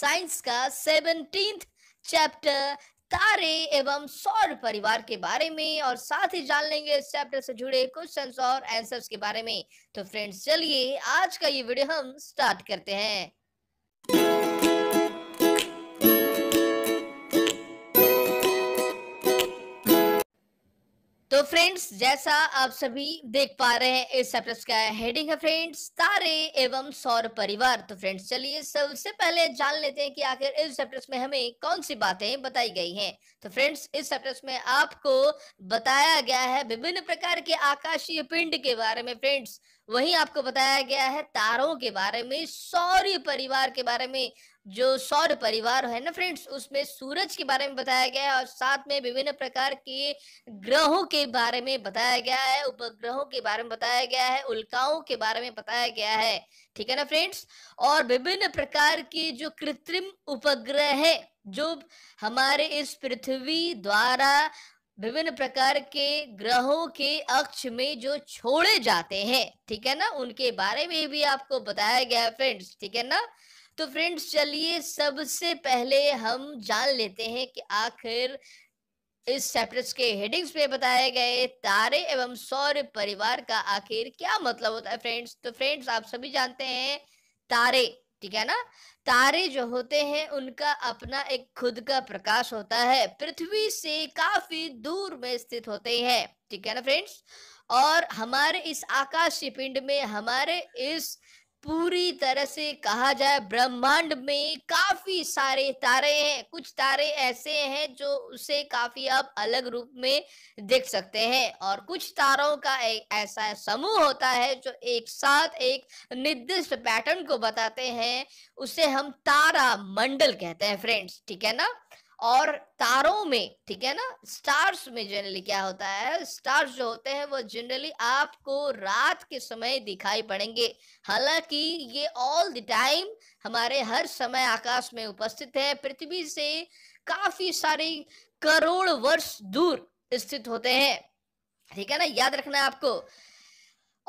Science का seventeen chapter तारे एवं सौर परिवार के बारे में और साथ ही जान लेंगे इस चैप्टर से जुड़े क्वेश्चन और आंसर्स के बारे में तो फ्रेंड्स चलिए आज का ये वीडियो हम स्टार्ट करते हैं तो फ्रेंड्स जैसा आप सभी देख पा रहे हैं इस चैप्टर का हेडिंग है फ्रेंड्स तारे एवं सौर परिवार तो फ्रेंड्स चलिए सबसे पहले जान लेते हैं कि आखिर इस चैप्टर में हमें कौन सी बातें बताई गई हैं तो फ्रेंड्स इस चैप्टर में आपको बताया गया है विभिन्न प्रकार के आकाशीय पिंड के बारे में फ्रेंड्स वही आपको बताया गया है तारों के बारे में सौर्य परिवार के बारे में जो सौर परिवार है ना फ्रेंड्स उसमें सूरज के बारे में बताया गया है और साथ में विभिन्न प्रकार के ग्रहों के बारे में बताया गया है उपग्रहों के बारे में बताया गया है उल्काओं के बारे में बताया गया है ठीक है ना फ्रेंड्स और विभिन्न प्रकार के जो कृत्रिम उपग्रह है जो हमारे इस पृथ्वी द्वारा विभिन्न प्रकार के ग्रहों के अक्ष में जो छोड़े जाते हैं ठीक है ना उनके बारे में भी आपको बताया गया है फ्रेंड्स ठीक है ना तो फ्रेंड्स चलिए सबसे पहले हम जान लेते हैं कि आखिर इस चैप्टर्स के हेडिंग्स पे बताए गए तारे एवं सौर परिवार का आखिर क्या मतलब होता है फ्रेंड्स तो फ्रेंड्स आप सभी जानते हैं तारे ठीक है ना तारे जो होते हैं उनका अपना एक खुद का प्रकाश होता है पृथ्वी से काफी दूर में स्थित होते हैं ठीक है ना फ्रेंड्स और हमारे इस आकाशीय पिंड में हमारे इस पूरी तरह से कहा जाए ब्रह्मांड में काफी सारे तारे हैं कुछ तारे ऐसे हैं जो उसे काफी आप अलग रूप में देख सकते हैं और कुछ तारों का एक ऐसा समूह होता है जो एक साथ एक निर्दिष्ट पैटर्न को बताते हैं उसे हम तारा मंडल कहते हैं फ्रेंड्स ठीक है ना और तारों में ठीक है ना स्टार्स में जनरली क्या होता है स्टार्स जो होते हैं वो जनरली आपको रात के समय दिखाई पड़ेंगे हालांकि ये ऑल द टाइम हमारे हर समय आकाश में उपस्थित है पृथ्वी से काफी सारे करोड़ वर्ष दूर स्थित होते हैं ठीक है ना याद रखना आपको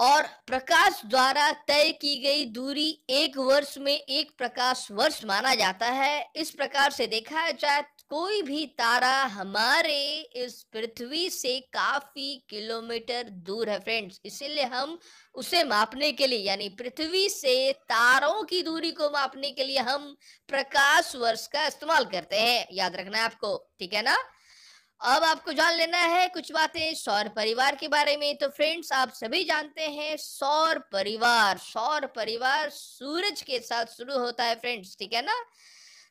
और प्रकाश द्वारा तय की गई दूरी एक वर्ष में एक प्रकाश वर्ष माना जाता है इस प्रकार से देखा जाए कोई भी तारा हमारे इस पृथ्वी से काफी किलोमीटर दूर है फ्रेंड्स इसीलिए हम उसे मापने के लिए यानी पृथ्वी से तारों की दूरी को मापने के लिए हम प्रकाश वर्ष का इस्तेमाल करते हैं याद रखना है आपको ठीक है ना अब आपको जान लेना है कुछ बातें सौर परिवार के बारे में तो फ्रेंड्स आप सभी जानते हैं सौर परिवार सौर परिवार सूरज के साथ शुरू होता है फ्रेंड्स ठीक है ना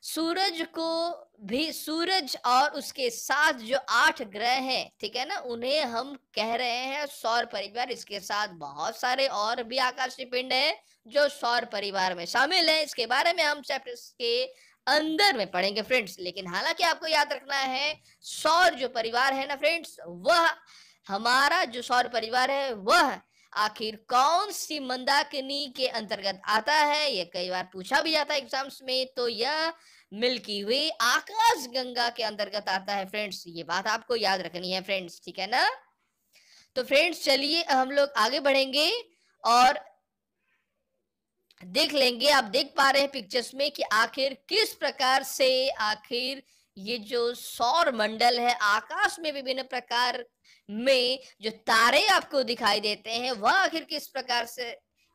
सूरज को भी सूरज और उसके साथ जो आठ ग्रह हैं ठीक है ना उन्हें हम कह रहे हैं सौर परिवार इसके साथ बहुत सारे और भी आकाशीय पिंड है जो सौर परिवार में शामिल है इसके बारे में हम चैप्टर के अंदर में पढ़ेंगे फ्रेंड्स लेकिन हालांकि आपको याद रखना है सौर जो परिवार है ना फ्रेंड्स वह हमारा जो सौर परिवार है वह आखिर कौन सी मंदाकिनी के अंतर्गत आता है यह कई बार पूछा भी जाता है एग्जाम्स में तो यह मिल्की वे आकाश गंगा के अंतर्गत आता है फ्रेंड्स ये बात आपको याद रखनी है फ्रेंड्स ठीक है ना तो फ्रेंड्स चलिए हम लोग आगे बढ़ेंगे और देख लेंगे आप देख पा रहे हैं पिक्चर्स में कि आखिर किस प्रकार से आखिर ये जो सौर मंडल है आकाश में विभिन्न प्रकार में जो तारे आपको दिखाई देते हैं वह आखिर किस प्रकार से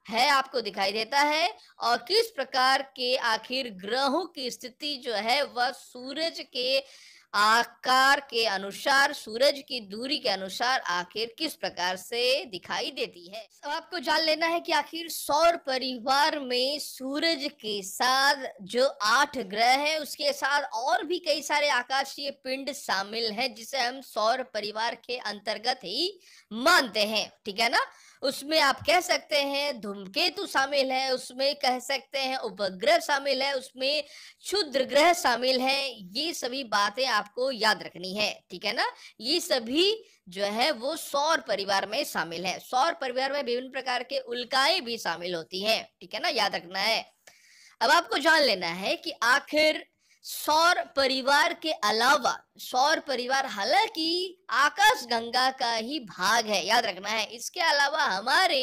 है आपको दिखाई देता है और किस प्रकार के आखिर ग्रहों की स्थिति जो है वह सूरज के आकार के अनुसार सूरज की दूरी के अनुसार आखिर किस प्रकार से दिखाई देती है अब आपको जान लेना है कि आखिर सौर परिवार में सूरज के साथ जो आठ ग्रह है उसके साथ और भी कई सारे आकाशीय पिंड शामिल हैं जिसे हम सौर परिवार के अंतर्गत ही मानते हैं ठीक है ना उसमें आप कह सकते हैं धूमकेतु शामिल है उसमें कह सकते हैं उपग्रह शामिल है उसमें क्षुद्र ग्रह शामिल है ये सभी बातें आपको याद रखनी है ठीक है ना ये सभी जो है वो सौर परिवार में शामिल है सौर परिवार में विभिन्न प्रकार के उल्काएं भी शामिल होती हैं ठीक है ना याद रखना है अब आपको जान लेना है कि आखिर सौर परिवार के अलावा सौर परिवार हालांकि आकाश गंगा का ही भाग है याद रखना है इसके अलावा हमारे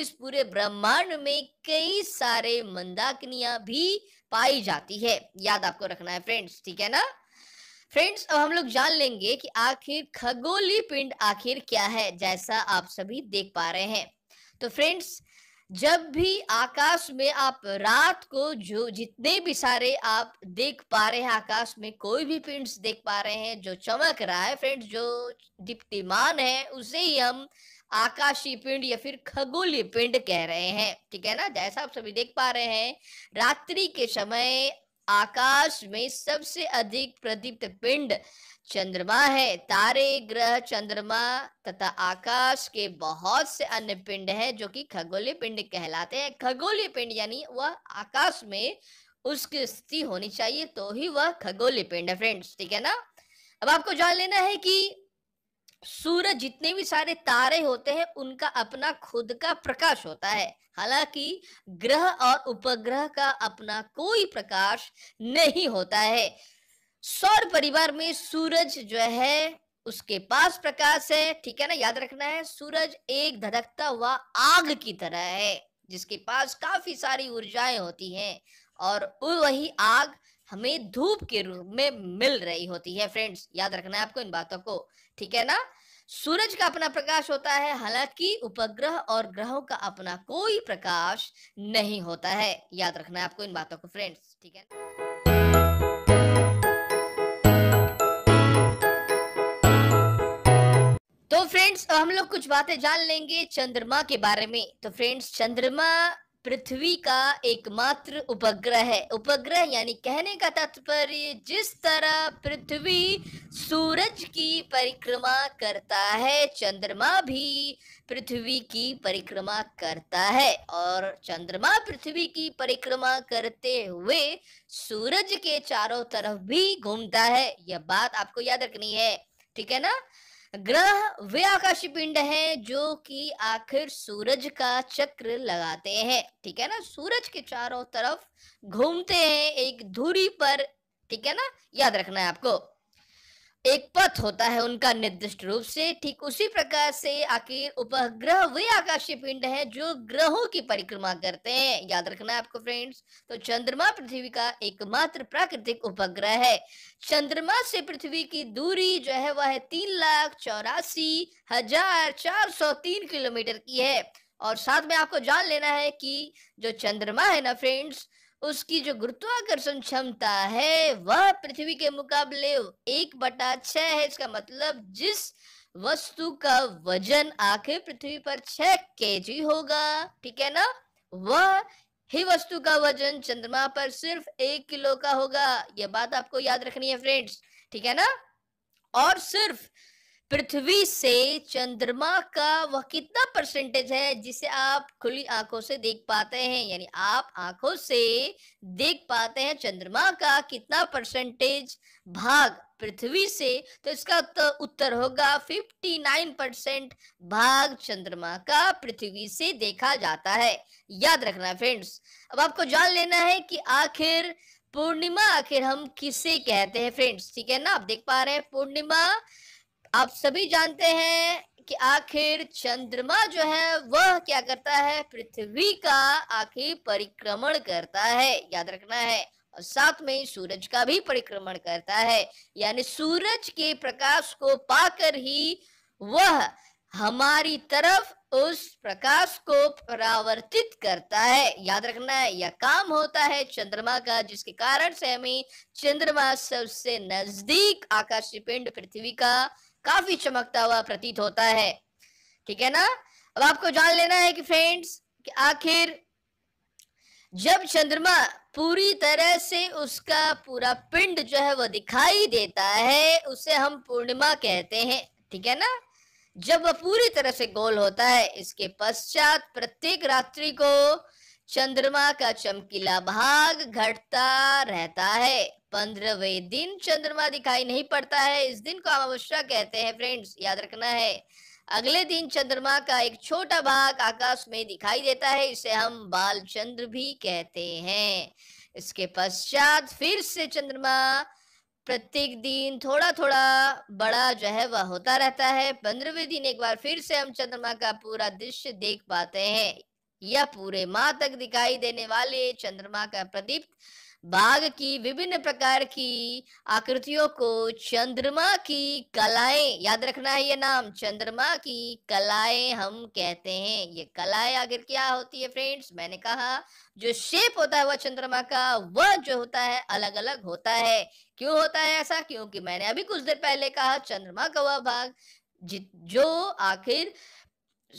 इस पूरे ब्रह्मांड में कई सारे मंदाकिनिया भी पाई जाती है याद आपको रखना है फ्रेंड्स ठीक है ना फ्रेंड्स अब हम लोग जान लेंगे कि आखिर खगोली पिंड आखिर क्या है जैसा आप सभी देख पा रहे हैं तो फ्रेंड्स जब भी आकाश में आप रात को जो जितने भी सारे आप देख पा रहे हैं आकाश में कोई भी पिंड्स देख पा रहे हैं जो चमक रहा है फ्रेंड्स जो दीप्तिमान है उसे ही हम आकाशीय पिंड या फिर खगोलीय पिंड कह रहे हैं ठीक है ना जैसा आप सभी देख पा रहे हैं रात्रि के समय आकाश में सबसे अधिक प्रदीप्त पिंड चंद्रमा है तारे ग्रह चंद्रमा तथा आकाश के बहुत से अन्य पिंड हैं जो कि खगोलीय पिंड कहलाते हैं खगोलीय पिंड यानी वह आकाश में उसकी स्थिति होनी चाहिए तो ही वह खगोलीय पिंड है फ्रेंड्स ठीक है ना अब आपको जान लेना है कि सूरज जितने भी सारे तारे होते हैं उनका अपना खुद का प्रकाश होता है हालांकि ग्रह और उपग्रह का अपना कोई प्रकाश नहीं होता है सौर परिवार में सूरज जो है उसके पास प्रकाश है ठीक है ना याद रखना है सूरज एक धड़कता हुआ आग की तरह है जिसके पास काफी सारी ऊर्जाएं होती हैं और वही आग हमें धूप के रूप में मिल रही होती है फ्रेंड्स याद रखना है आपको इन बातों को ठीक है ना सूरज का अपना प्रकाश होता है हालांकि उपग्रह और ग्रहों का अपना कोई प्रकाश नहीं होता है याद रखना है आपको इन बातों को फ्रेंड्स ठीक है ना? तो फ्रेंड्स हम लोग कुछ बातें जान लेंगे चंद्रमा के बारे में तो फ्रेंड्स चंद्रमा पृथ्वी का एकमात्र उपग्रह है उपग्रह यानी कहने का तात्पर्य जिस तरह पृथ्वी सूरज की परिक्रमा करता है चंद्रमा भी पृथ्वी की परिक्रमा करता है और चंद्रमा पृथ्वी की परिक्रमा करते हुए सूरज के चारों तरफ भी घूमता है यह बात आपको याद रखनी है ठीक है ना ग्रह वे आकाशीय पिंड है जो कि आखिर सूरज का चक्र लगाते हैं ठीक है ना सूरज के चारों तरफ घूमते हैं एक धुरी पर ठीक है ना याद रखना है आपको एक पथ होता है उनका निर्दिष्ट रूप से ठीक उसी प्रकार से आखिर उपग्रह वे आकाशीय पिंड है जो ग्रहों की परिक्रमा करते हैं याद रखना है आपको फ्रेंड्स तो चंद्रमा पृथ्वी का एकमात्र प्राकृतिक उपग्रह है चंद्रमा से पृथ्वी की दूरी जो है वह है तीन लाख चौरासी हजार चार सौ तीन किलोमीटर की है और साथ में आपको जान लेना है कि जो चंद्रमा है ना फ्रेंड्स उसकी जो गुरुत्वाकर्षण क्षमता है वह पृथ्वी के मुकाबले एक बटा छह है इसका मतलब जिस वस्तु का वजन आखिर पृथ्वी पर छह जी होगा ठीक है ना वह ही वस्तु का वजन चंद्रमा पर सिर्फ एक किलो का होगा यह बात आपको याद रखनी है फ्रेंड्स ठीक है ना और सिर्फ पृथ्वी से चंद्रमा का वह कितना परसेंटेज है जिसे आप खुली आंखों से देख पाते हैं यानी आप आंखों से देख पाते हैं चंद्रमा का कितना परसेंटेज भाग पृथ्वी से तो इसका तो उत्तर होगा 59 परसेंट भाग चंद्रमा का पृथ्वी से देखा जाता है याद रखना फ्रेंड्स अब आपको जान लेना है कि आखिर पूर्णिमा आखिर हम किसे कहते हैं फ्रेंड्स ठीक है ना आप देख पा रहे हैं पूर्णिमा आप सभी जानते हैं कि आखिर चंद्रमा जो है वह क्या करता है पृथ्वी का आखिर परिक्रमण करता है याद रखना है और साथ में सूरज का भी परिक्रमण करता है यानी सूरज के प्रकाश को पाकर ही वह हमारी तरफ उस प्रकाश को परावर्तित करता है याद रखना है यह काम होता है चंद्रमा का जिसके कारण से हमें चंद्रमा सबसे नजदीक आकाशीय पिंड पृथ्वी का काफी चमकता हुआ प्रतीत होता है ठीक है ना अब आपको जान लेना है कि फ्रेंड्स कि आखिर जब चंद्रमा पूरी तरह से उसका पूरा पिंड जो है वो दिखाई देता है उसे हम पूर्णिमा कहते हैं ठीक है ना जब वह पूरी तरह से गोल होता है इसके पश्चात प्रत्येक रात्रि को चंद्रमा का चमकीला भाग घटता रहता है पंद्रहवें दिन चंद्रमा दिखाई नहीं पड़ता है इस दिन को अमावस्या कहते हैं फ्रेंड्स याद रखना है अगले दिन चंद्रमा का एक छोटा भाग आकाश में दिखाई देता है इसे हम बाल चंद्र भी कहते हैं इसके पश्चात फिर से चंद्रमा प्रत्येक दिन थोड़ा थोड़ा बड़ा जो है वह होता रहता है पंद्रहवें दिन एक बार फिर से हम चंद्रमा का पूरा दृश्य देख पाते हैं यह पूरे माह तक दिखाई देने वाले चंद्रमा का प्रदीप्त बाघ की विभिन्न प्रकार की आकृतियों को चंद्रमा की कलाएं याद रखना है ये नाम चंद्रमा की कलाएं हम कहते हैं ये कलाएं आखिर क्या होती है फ्रेंड्स मैंने कहा जो शेप होता है वह चंद्रमा का वह जो होता है अलग अलग होता है क्यों होता है ऐसा क्योंकि मैंने अभी कुछ देर पहले कहा चंद्रमा का वह भाग जो आखिर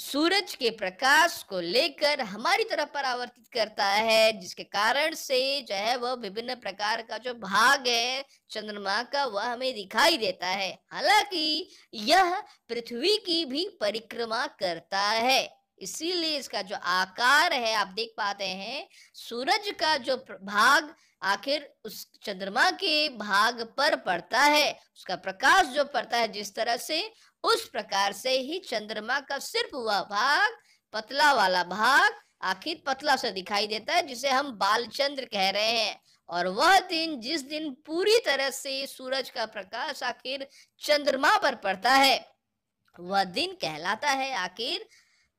सूरज के प्रकाश को लेकर हमारी तरफ परावर्तित करता है जिसके कारण से जो है वह विभिन्न प्रकार का जो भाग है चंद्रमा का वह हमें दिखाई देता है हालांकि यह पृथ्वी की भी परिक्रमा करता है इसीलिए इसका जो आकार है आप देख पाते हैं सूरज का जो भाग आखिर उस चंद्रमा के भाग पर पड़ता है उसका प्रकाश जो पड़ता है जिस तरह से उस प्रकार से ही चंद्रमा का सिर्फ वह भाग पतला वाला भाग आखिर पतला सा दिखाई देता है जिसे हम बाल चंद्र कह रहे हैं और वह दिन जिस दिन पूरी तरह से सूरज का प्रकाश आखिर चंद्रमा पर पड़ता है वह दिन कहलाता है आखिर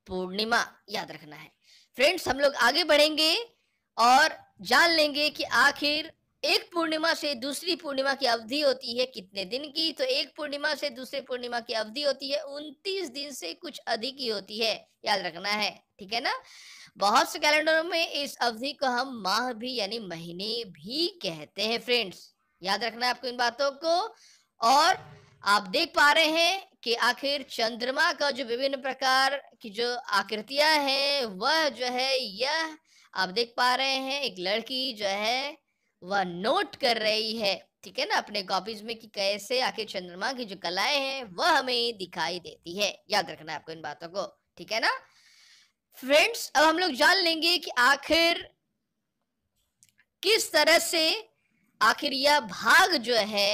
पूर्णिमा याद रखना है फ्रेंड्स हम लोग आगे बढ़ेंगे और जान लेंगे कि आखिर एक पूर्णिमा से दूसरी पूर्णिमा की अवधि होती है कितने दिन की तो एक पूर्णिमा से दूसरे पूर्णिमा की अवधि होती है उनतीस दिन से कुछ अधिक ही होती है याद रखना है ठीक है ना बहुत से कैलेंडरों में इस अवधि को हम माह भी यानी महीने भी कहते हैं फ्रेंड्स याद रखना है आपको इन बातों को और आप देख पा रहे हैं कि आखिर चंद्रमा का जो विभिन्न प्रकार की जो आकृतियां हैं वह जो है यह आप देख पा रहे हैं एक लड़की जो है वह नोट कर रही है ठीक है ना अपने कॉपीज में कि कैसे आखिर चंद्रमा की जो कलाएं हैं वह हमें दिखाई देती है याद रखना है आपको इन बातों को ठीक है ना फ्रेंड्स अब हम लोग जान लेंगे कि आखिर किस तरह से आखिर यह भाग जो है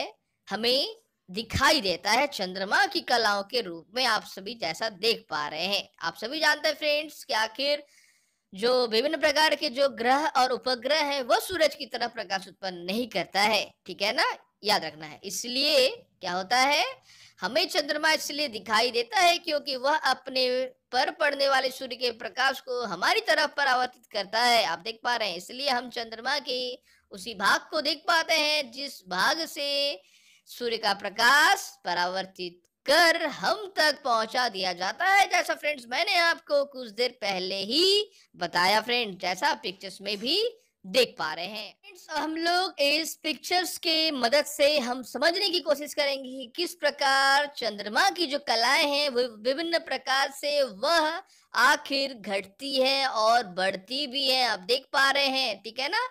हमें दिखाई देता है चंद्रमा की कलाओं के रूप में आप सभी जैसा देख पा रहे हैं आप सभी जानते हैं फ्रेंड्स कि आखिर जो विभिन्न प्रकार के जो ग्रह और उपग्रह है वो सूरज की तरह प्रकाश उत्पन्न नहीं करता है ठीक है ना याद रखना है इसलिए क्या होता है हमें चंद्रमा इसलिए दिखाई देता है क्योंकि वह अपने पर पड़ने वाले सूर्य के प्रकाश को हमारी तरफ परावर्तित करता है आप देख पा रहे हैं इसलिए हम चंद्रमा के उसी भाग को देख पाते हैं जिस भाग से सूर्य का प्रकाश परावर्तित कर हम तक पहुंचा दिया जाता है जैसा फ्रेंड्स मैंने आपको कुछ देर पहले ही बताया फ्रेंड जैसा पिक्चर्स में भी देख पा रहे हैं फ्रेंड्स हम लोग इस पिक्चर्स के मदद से हम समझने की कोशिश करेंगे कि किस प्रकार चंद्रमा की जो कलाएं हैं वो विभिन्न प्रकार से वह आखिर घटती है और बढ़ती भी है आप देख पा रहे हैं ठीक है ना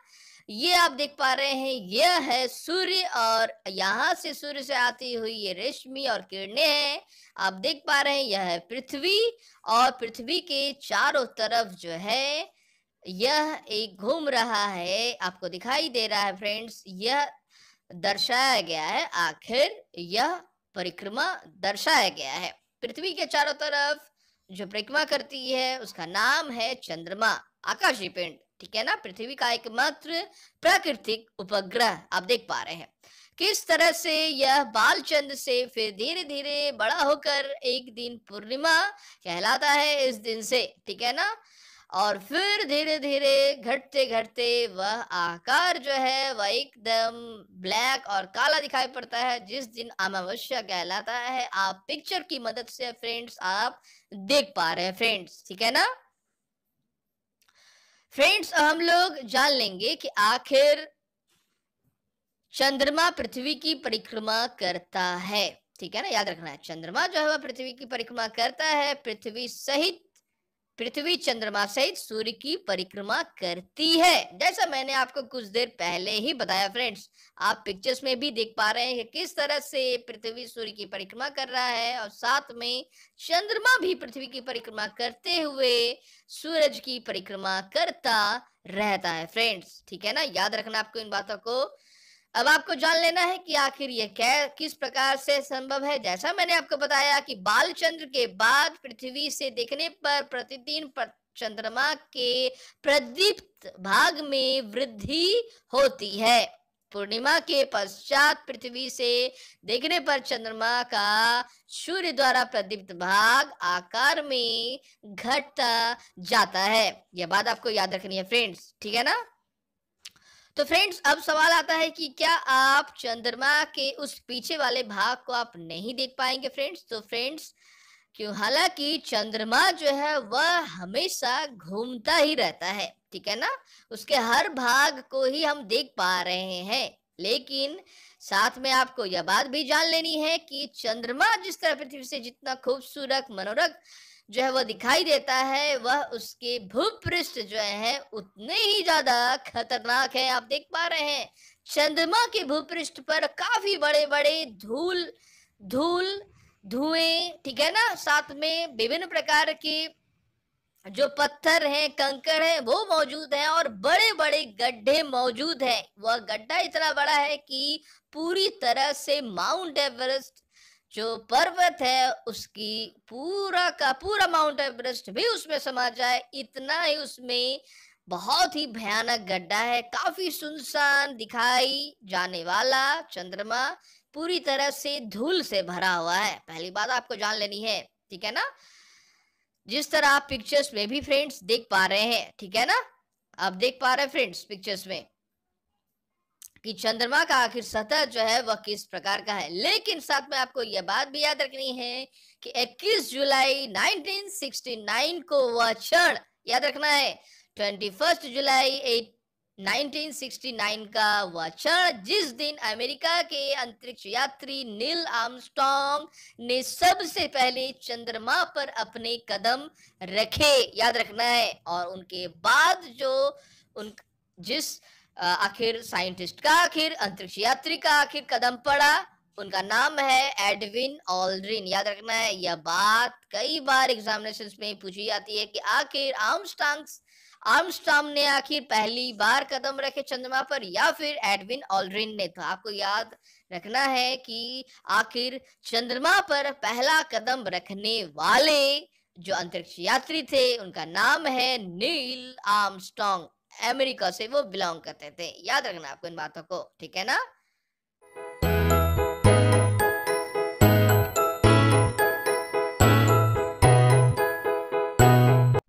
ये आप देख पा रहे हैं यह है सूर्य और यहाँ से सूर्य से आती हुई ये रेशमी और किरणें हैं आप देख पा रहे हैं यह है पृथ्वी और पृथ्वी के चारों तरफ जो है यह एक घूम रहा है आपको दिखाई दे रहा है फ्रेंड्स यह दर्शाया गया है आखिर यह परिक्रमा दर्शाया गया है पृथ्वी के चारों तरफ जो परिक्रमा करती है उसका नाम है चंद्रमा आकाशीय पिंड ठीक है ना पृथ्वी का एकमात्र प्राकृतिक उपग्रह आप देख पा रहे हैं किस तरह से यह बाल चंद से फिर धीरे धीरे बड़ा होकर एक दिन पूर्णिमा कहलाता है इस दिन से ठीक है ना और फिर धीरे धीरे घटते घटते वह आकार जो है वह एकदम ब्लैक और काला दिखाई पड़ता है जिस दिन अमावस्या कहलाता है आप पिक्चर की मदद से फ्रेंड्स आप देख पा रहे हैं फ्रेंड्स ठीक है ना फ्रेंड्स हम लोग जान लेंगे कि आखिर चंद्रमा पृथ्वी की परिक्रमा करता है ठीक है ना याद रखना है चंद्रमा जो है वह पृथ्वी की परिक्रमा करता है पृथ्वी सहित पृथ्वी चंद्रमा सहित सूर्य की परिक्रमा करती है जैसा मैंने आपको कुछ देर पहले ही बताया फ्रेंड्स आप पिक्चर्स में भी देख पा रहे हैं कि किस तरह से पृथ्वी सूर्य की परिक्रमा कर रहा है और साथ में चंद्रमा भी पृथ्वी की परिक्रमा करते हुए सूरज की परिक्रमा करता रहता है फ्रेंड्स ठीक है ना याद रखना आपको इन बातों को अब आपको जान लेना है कि आखिर यह क्या किस प्रकार से संभव है जैसा मैंने आपको बताया कि बालचंद्र के बाद पृथ्वी से देखने पर प्रतिदिन चंद्रमा के प्रदीप्त भाग में वृद्धि होती है पूर्णिमा के पश्चात पृथ्वी से देखने पर चंद्रमा का सूर्य द्वारा प्रदीप्त भाग आकार में घटता जाता है यह बात आपको याद रखनी है फ्रेंड्स ठीक है ना तो फ्रेंड्स अब सवाल आता है कि क्या आप चंद्रमा के उस पीछे वाले भाग को आप नहीं देख पाएंगे फ्रेंड्स तो फ्रेंड्स क्यों हालांकि चंद्रमा जो है वह हमेशा घूमता ही रहता है ठीक है ना उसके हर भाग को ही हम देख पा रहे हैं लेकिन साथ में आपको यह बात भी जान लेनी है कि चंद्रमा जिस तरह पृथ्वी से जितना खूबसूरत मनोरक जो है वह दिखाई देता है वह उसके भूपृष्ठ जो है उतने ही ज्यादा खतरनाक है आप देख पा रहे हैं चंद्रमा के भूपृष्ठ पर काफी बड़े बड़े धूल धूल धुएं ठीक है ना साथ में विभिन्न प्रकार के जो पत्थर हैं कंकड़ हैं वो मौजूद हैं और बड़े बड़े गड्ढे मौजूद हैं वह गड्ढा इतना बड़ा है कि पूरी तरह से माउंट एवरेस्ट जो पर्वत है उसकी पूरा का पूरा माउंट एवरेस्ट भी उसमें समा जाए इतना ही उसमें बहुत ही भयानक गड्ढा है काफी सुनसान दिखाई जाने वाला चंद्रमा पूरी तरह से धूल से भरा हुआ है पहली बात आपको जान लेनी है ठीक है ना जिस तरह आप पिक्चर्स में भी फ्रेंड्स देख पा रहे हैं ठीक है ना आप देख पा रहे हैं फ्रेंड्स पिक्चर्स में कि चंद्रमा का आखिर सतह जो है वह किस प्रकार का है लेकिन साथ में आपको यह बात भी याद रखनी है कि 21 जुलाई 1969 को वह क्षण याद रखना है 21 जुलाई 1969 का वह क्षण जिस दिन अमेरिका के अंतरिक्ष यात्री नील आर्मस्ट्रॉन्ग ने सबसे पहले चंद्रमा पर अपने कदम रखे याद रखना है और उनके बाद जो उन जिस आखिर साइंटिस्ट का आखिर अंतरिक्ष यात्री का आखिर कदम पड़ा उनका नाम है एडविन ऑलड्रिन याद रखना है यह बात कई बार एग्जामिनेशन में पूछी जाती है कि आखिर आर्मस्टांग आर्मस्टाम ने आखिर पहली बार कदम रखे चंद्रमा पर या फिर एडविन ऑलड्रिन ने तो आपको याद रखना है कि आखिर चंद्रमा पर पहला कदम रखने वाले जो अंतरिक्ष यात्री थे उनका नाम है नील आर्मस्टोंग अमेरिका से वो बिलोंग करते थे याद रखना आपको इन बातों को ठीक है ना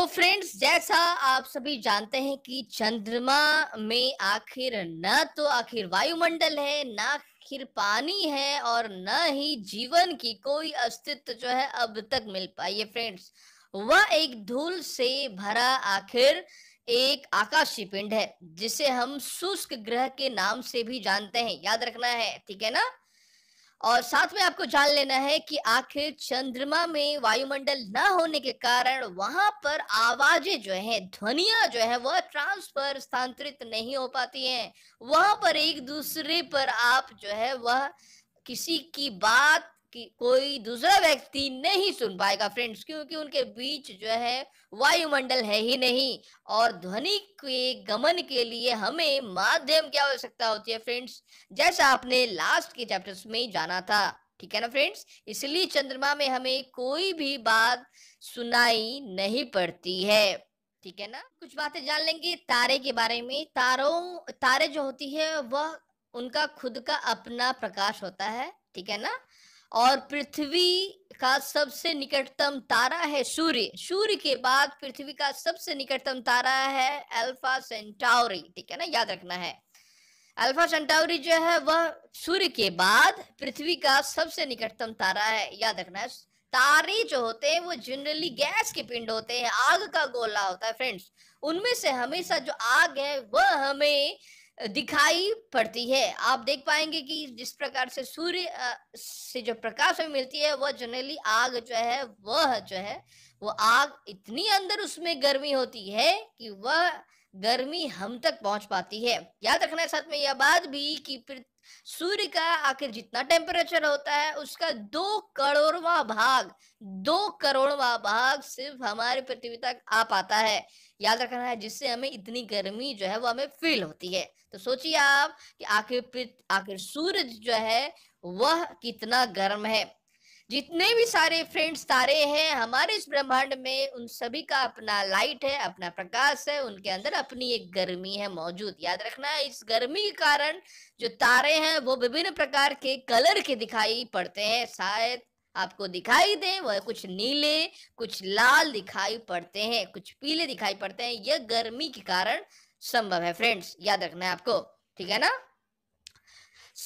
तो फ्रेंड्स जैसा आप सभी जानते हैं कि चंद्रमा में आखिर न तो आखिर वायुमंडल है न आखिर पानी है और न ही जीवन की कोई अस्तित्व जो है अब तक मिल पाई है फ्रेंड्स वह एक धूल से भरा आखिर एक आकाशीय पिंड है जिसे हम शुष्क ग्रह के नाम से भी जानते हैं याद रखना है ठीक है ना और साथ में आपको जान लेना है कि आखिर चंद्रमा में वायुमंडल न होने के कारण वहां पर आवाजें जो है ध्वनिया जो है वह ट्रांसफर स्थानांतरित नहीं हो पाती हैं वहां पर एक दूसरे पर आप जो है वह किसी की बात कि कोई दूसरा व्यक्ति नहीं सुन पाएगा फ्रेंड्स क्योंकि उनके बीच जो है वायुमंडल है ही नहीं और ध्वनि के गमन के लिए हमें माध्यम की आवश्यकता होती है फ्रेंड्स जैसा आपने लास्ट के चैप्टर्स में जाना था ठीक है ना फ्रेंड्स इसलिए चंद्रमा में हमें कोई भी बात सुनाई नहीं पड़ती है ठीक है ना कुछ बातें जान लेंगे तारे के बारे में तारों तारे जो होती है वह उनका खुद का अपना प्रकाश होता है ठीक है ना और पृथ्वी का सबसे निकटतम तारा है सूर्य सूर्य के बाद पृथ्वी का सबसे निकटतम तारा है अल्फा सेंटावरी ठीक है ना याद रखना है अल्फा सेंटावरी जो है वह सूर्य के बाद पृथ्वी का सबसे निकटतम तारा है याद रखना है तारे जो होते हैं वो जनरली गैस के पिंड होते हैं आग का गोला होता है फ्रेंड्स उनमें से हमेशा जो आग है वह हमें दिखाई पड़ती है आप देख पाएंगे कि जिस प्रकार से सूर्य से जो प्रकाश हमें मिलती है वह जनरली आग जो है वह जो है वो आग इतनी अंदर उसमें गर्मी होती है कि वह गर्मी हम तक पहुंच पाती है याद रखना है साथ में यह बात भी कि सूर्य का आखिर जितना टेम्परेचर होता है उसका दो करोड़वा भाग दो करोड़वा भाग सिर्फ हमारे पृथ्वी तक आ पाता है याद रखना है जिससे हमें इतनी गर्मी जो है वो हमें फील होती है तो सोचिए आप कि आखिर आखिर सूरज जो है वह कितना गर्म है जितने भी सारे फ्रेंड्स तारे हैं हमारे इस ब्रह्मांड में उन सभी का अपना लाइट है अपना प्रकाश है उनके अंदर अपनी एक गर्मी है मौजूद याद रखना है इस गर्मी के कारण जो तारे हैं वो विभिन्न प्रकार के कलर के दिखाई पड़ते हैं शायद आपको दिखाई दे वह कुछ नीले कुछ लाल दिखाई पड़ते हैं कुछ पीले दिखाई पड़ते हैं यह गर्मी के कारण संभव है फ्रेंड्स याद रखना है आपको ठीक है ना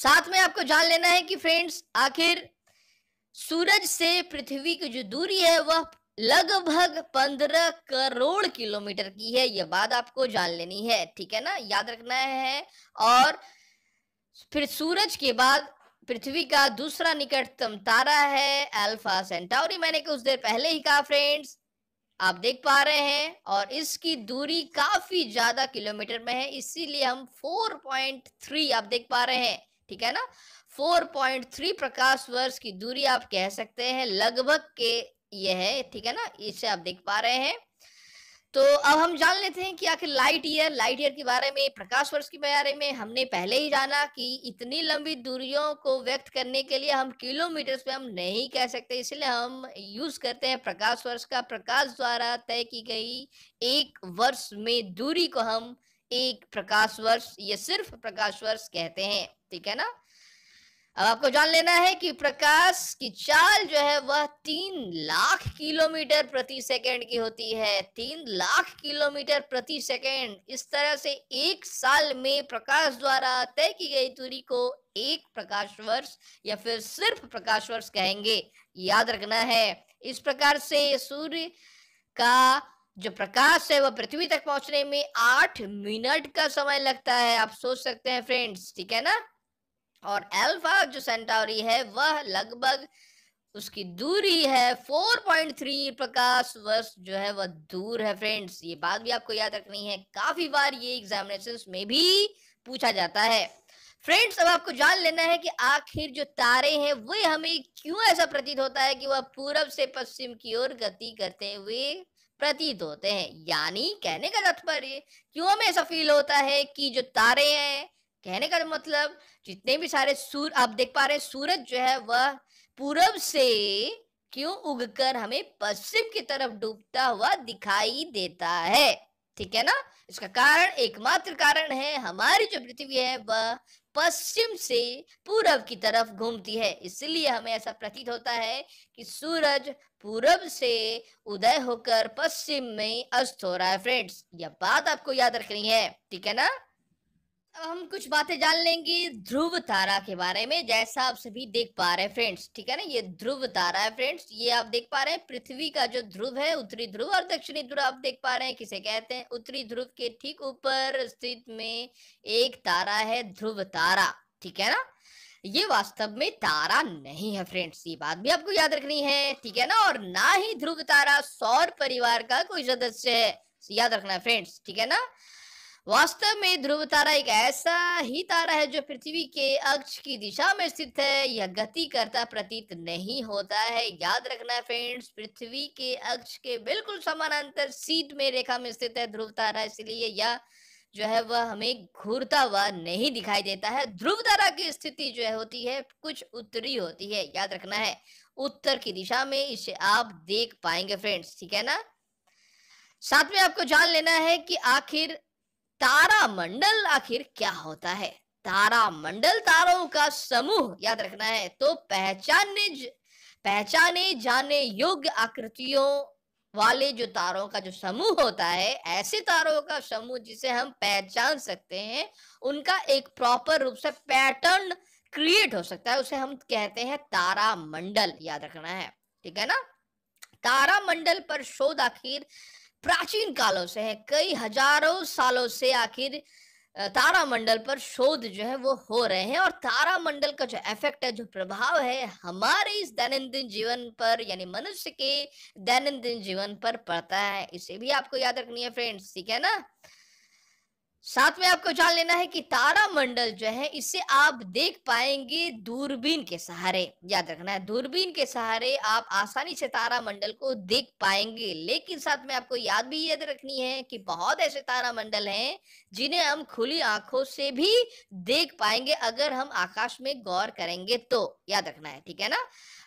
साथ में आपको जान लेना है कि फ्रेंड्स आखिर सूरज से पृथ्वी की जो दूरी है वह लगभग पंद्रह करोड़ किलोमीटर की है यह बात आपको जान लेनी है ठीक है ना याद रखना है और फिर सूरज के बाद पृथ्वी का दूसरा निकटतम तारा है अल्फा सेंटावरी मैंने कुछ देर पहले ही कहा फ्रेंड्स आप देख पा रहे हैं और इसकी दूरी काफी ज्यादा किलोमीटर में है इसीलिए हम 4.3 आप देख पा रहे हैं ठीक है ना 4.3 प्रकाश वर्ष की दूरी आप कह सकते हैं लगभग के यह है ठीक है ना इसे आप देख पा रहे हैं तो अब हम जान लेते हैं कि आखिर लाइट ईयर लाइट ईयर के बारे में प्रकाश वर्ष के बारे में हमने पहले ही जाना कि इतनी लंबी दूरियों को व्यक्त करने के लिए हम किलोमीटर्स में हम नहीं कह सकते इसलिए हम यूज करते हैं प्रकाश वर्ष का प्रकाश द्वारा तय की गई एक वर्ष में दूरी को हम एक प्रकाश वर्ष या सिर्फ प्रकाश वर्ष कहते हैं ठीक है ना अब आपको जान लेना है कि प्रकाश की चाल जो है वह तीन लाख किलोमीटर प्रति सेकेंड की होती है तीन लाख किलोमीटर प्रति सेकेंड इस तरह से एक साल में प्रकाश द्वारा तय की गई दूरी को एक प्रकाश वर्ष या फिर सिर्फ प्रकाश वर्ष कहेंगे याद रखना है इस प्रकार से सूर्य का जो प्रकाश है वह पृथ्वी तक पहुंचने में आठ मिनट का समय लगता है आप सोच सकते हैं फ्रेंड्स ठीक है ना और अल्फा जो सेंटावरी है वह लगभग उसकी दूरी है 4.3 प्रकाश वर्ष जो है वह दूर है फ्रेंड्स ये बात भी आपको याद रखनी है काफी बार ये एग्जामिनेशन में भी पूछा जाता है फ्रेंड्स अब आपको जान लेना है कि आखिर जो तारे हैं वे हमें क्यों ऐसा प्रतीत होता है कि वह पूरब से पश्चिम की ओर गति करते हुए प्रतीत होते हैं यानी कहने का तात्पर्य क्यों हमें ऐसा फील होता है कि जो तारे हैं कहने का मतलब जितने भी सारे सूर आप देख पा रहे हैं सूरज जो है वह पूरब से क्यों उगकर हमें पश्चिम की तरफ डूबता हुआ दिखाई देता है ठीक है ना इसका कारण एकमात्र कारण है हमारी जो पृथ्वी है वह पश्चिम से पूरब की तरफ घूमती है इसलिए हमें ऐसा प्रतीत होता है कि सूरज पूरब से उदय होकर पश्चिम में अस्त हो रहा है फ्रेंड्स यह बात आपको याद रखनी है ठीक है ना हम कुछ बातें जान लेंगे ध्रुव तारा के बारे में जैसा आप सभी देख पा रहे हैं फ्रेंड्स ठीक है ना ये ध्रुव तारा है फ्रेंड्स ये आप देख पा रहे हैं पृथ्वी का जो ध्रुव है उत्तरी ध्रुव और दक्षिणी ध्रुव आप देख पा रहे हैं किसे कहते हैं उत्तरी ध्रुव के ठीक ऊपर स्थित में एक तारा है ध्रुव तारा ठीक है ना ये वास्तव में तारा नहीं है फ्रेंड्स ये बात भी आपको याद रखनी है ठीक है ना और ना ही ध्रुव तारा सौर परिवार का कोई सदस्य है याद रखना है फ्रेंड्स ठीक है ना वास्तव में ध्रुव तारा एक ऐसा ही तारा है जो पृथ्वी के अक्ष की दिशा में स्थित है यह गति करता प्रतीत नहीं होता है याद रखना फ्रेंड्स पृथ्वी के अक्ष के बिल्कुल समानांतर सीट में रेखा में स्थित है ध्रुव तारा इसलिए यह जो है वह हमें घूरता हुआ नहीं दिखाई देता है ध्रुव तारा की स्थिति जो है होती है कुछ उत्तरी होती है याद रखना है उत्तर की दिशा में इसे आप देख पाएंगे फ्रेंड्स ठीक है ना साथ में आपको जान लेना है कि आखिर तारामंडल आखिर क्या होता है तारामंडल तारों का समूह याद रखना है तो पहचानने ज... पहचाने जाने योग्य आकृतियों वाले जो तारों का जो समूह होता है ऐसे तारों का समूह जिसे हम पहचान सकते हैं उनका एक प्रॉपर रूप से पैटर्न क्रिएट हो सकता है उसे हम कहते हैं तारामंडल याद रखना है ठीक है ना तारामंडल पर शोध आखिर प्राचीन कालों से है कई हजारों सालों से आखिर तारामंडल पर शोध जो है वो हो रहे हैं और तारामंडल का जो इफेक्ट है जो प्रभाव है हमारे इस दैनंदिन जीवन पर यानी मनुष्य के दैनंदिन जीवन पर पड़ता है इसे भी आपको याद रखनी है फ्रेंड्स ठीक है ना साथ में आपको जान लेना है कि तारामंडल जो है इसे आप देख पाएंगे दूरबीन के सहारे याद रखना है दूरबीन के सहारे आप आसानी से तारामंडल को देख पाएंगे लेकिन साथ में आपको याद भी याद रखनी है कि बहुत ऐसे तारामंडल हैं जिन्हें हम खुली आंखों से भी देख पाएंगे अगर हम आकाश में गौर करेंगे तो याद रखना है ठीक है ना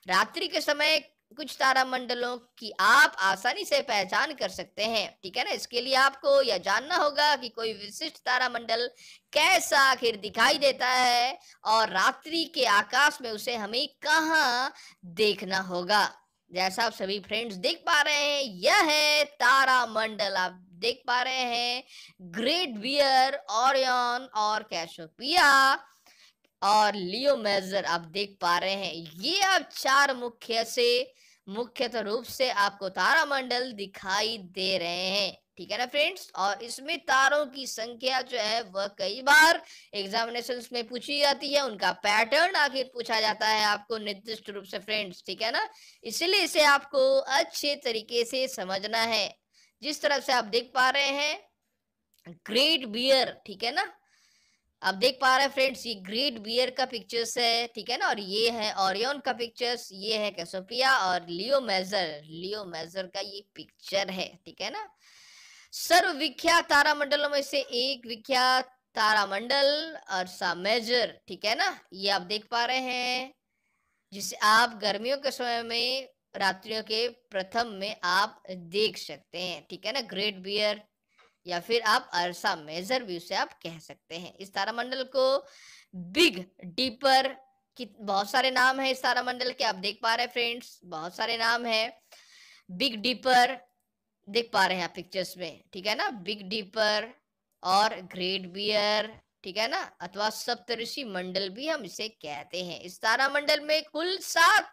रात्रि के समय कुछ मंडलों की आप आसानी से पहचान कर सकते हैं ठीक है ना इसके लिए आपको यह जानना होगा कि कोई विशिष्ट तारामंडल कैसा आखिर दिखाई देता है और रात्रि के आकाश में उसे हमें कहाँ देखना होगा जैसा आप सभी फ्रेंड्स देख पा रहे हैं यह है तारामंडल आप देख पा रहे हैं ग्रेट बियर ऑरियन और कैशोपिया और लियो मेजर आप देख पा रहे हैं ये आप चार मुख्य से मुख्यत रूप से आपको तारामंडल दिखाई दे रहे हैं ठीक है ना फ्रेंड्स और इसमें तारों की संख्या जो है वह कई बार एग्जामिनेशन में पूछी जाती है उनका पैटर्न आखिर पूछा जाता है आपको निर्दिष्ट रूप से फ्रेंड्स ठीक है ना इसलिए इसे आपको अच्छे तरीके से समझना है जिस तरह से आप देख पा रहे हैं ग्रेट बियर ठीक है ना आप देख पा रहे हैं फ्रेंड्स ये ग्रेट बियर का पिक्चर्स है ठीक है ना और ये है ऑरियन का पिक्चर्स ये है कैसोपिया और लियो मेजर लियो मेजर का ये पिक्चर है ठीक है ना तारा तारामंडलों में से एक विख्यात तारामंडल सा मेजर ठीक है ना ये आप देख पा रहे हैं जिसे आप गर्मियों के समय में रात्रियों के प्रथम में आप देख सकते हैं ठीक है ना ग्रेट बियर या फिर आप अरसा मेजर व्यू से आप कह सकते हैं इस तारामंडल को बिग डीपर कि बहुत सारे नाम है इस तारामंडल के आप देख पा रहे हैं फ्रेंड्स बहुत सारे नाम है बिग डीपर देख पा रहे हैं आप पिक्चर्स में ठीक है ना बिग डीपर और ग्रेट बियर ठीक है ना अथवा सप्तऋषि मंडल भी हम इसे कहते हैं इस तारामंडल में कुल सात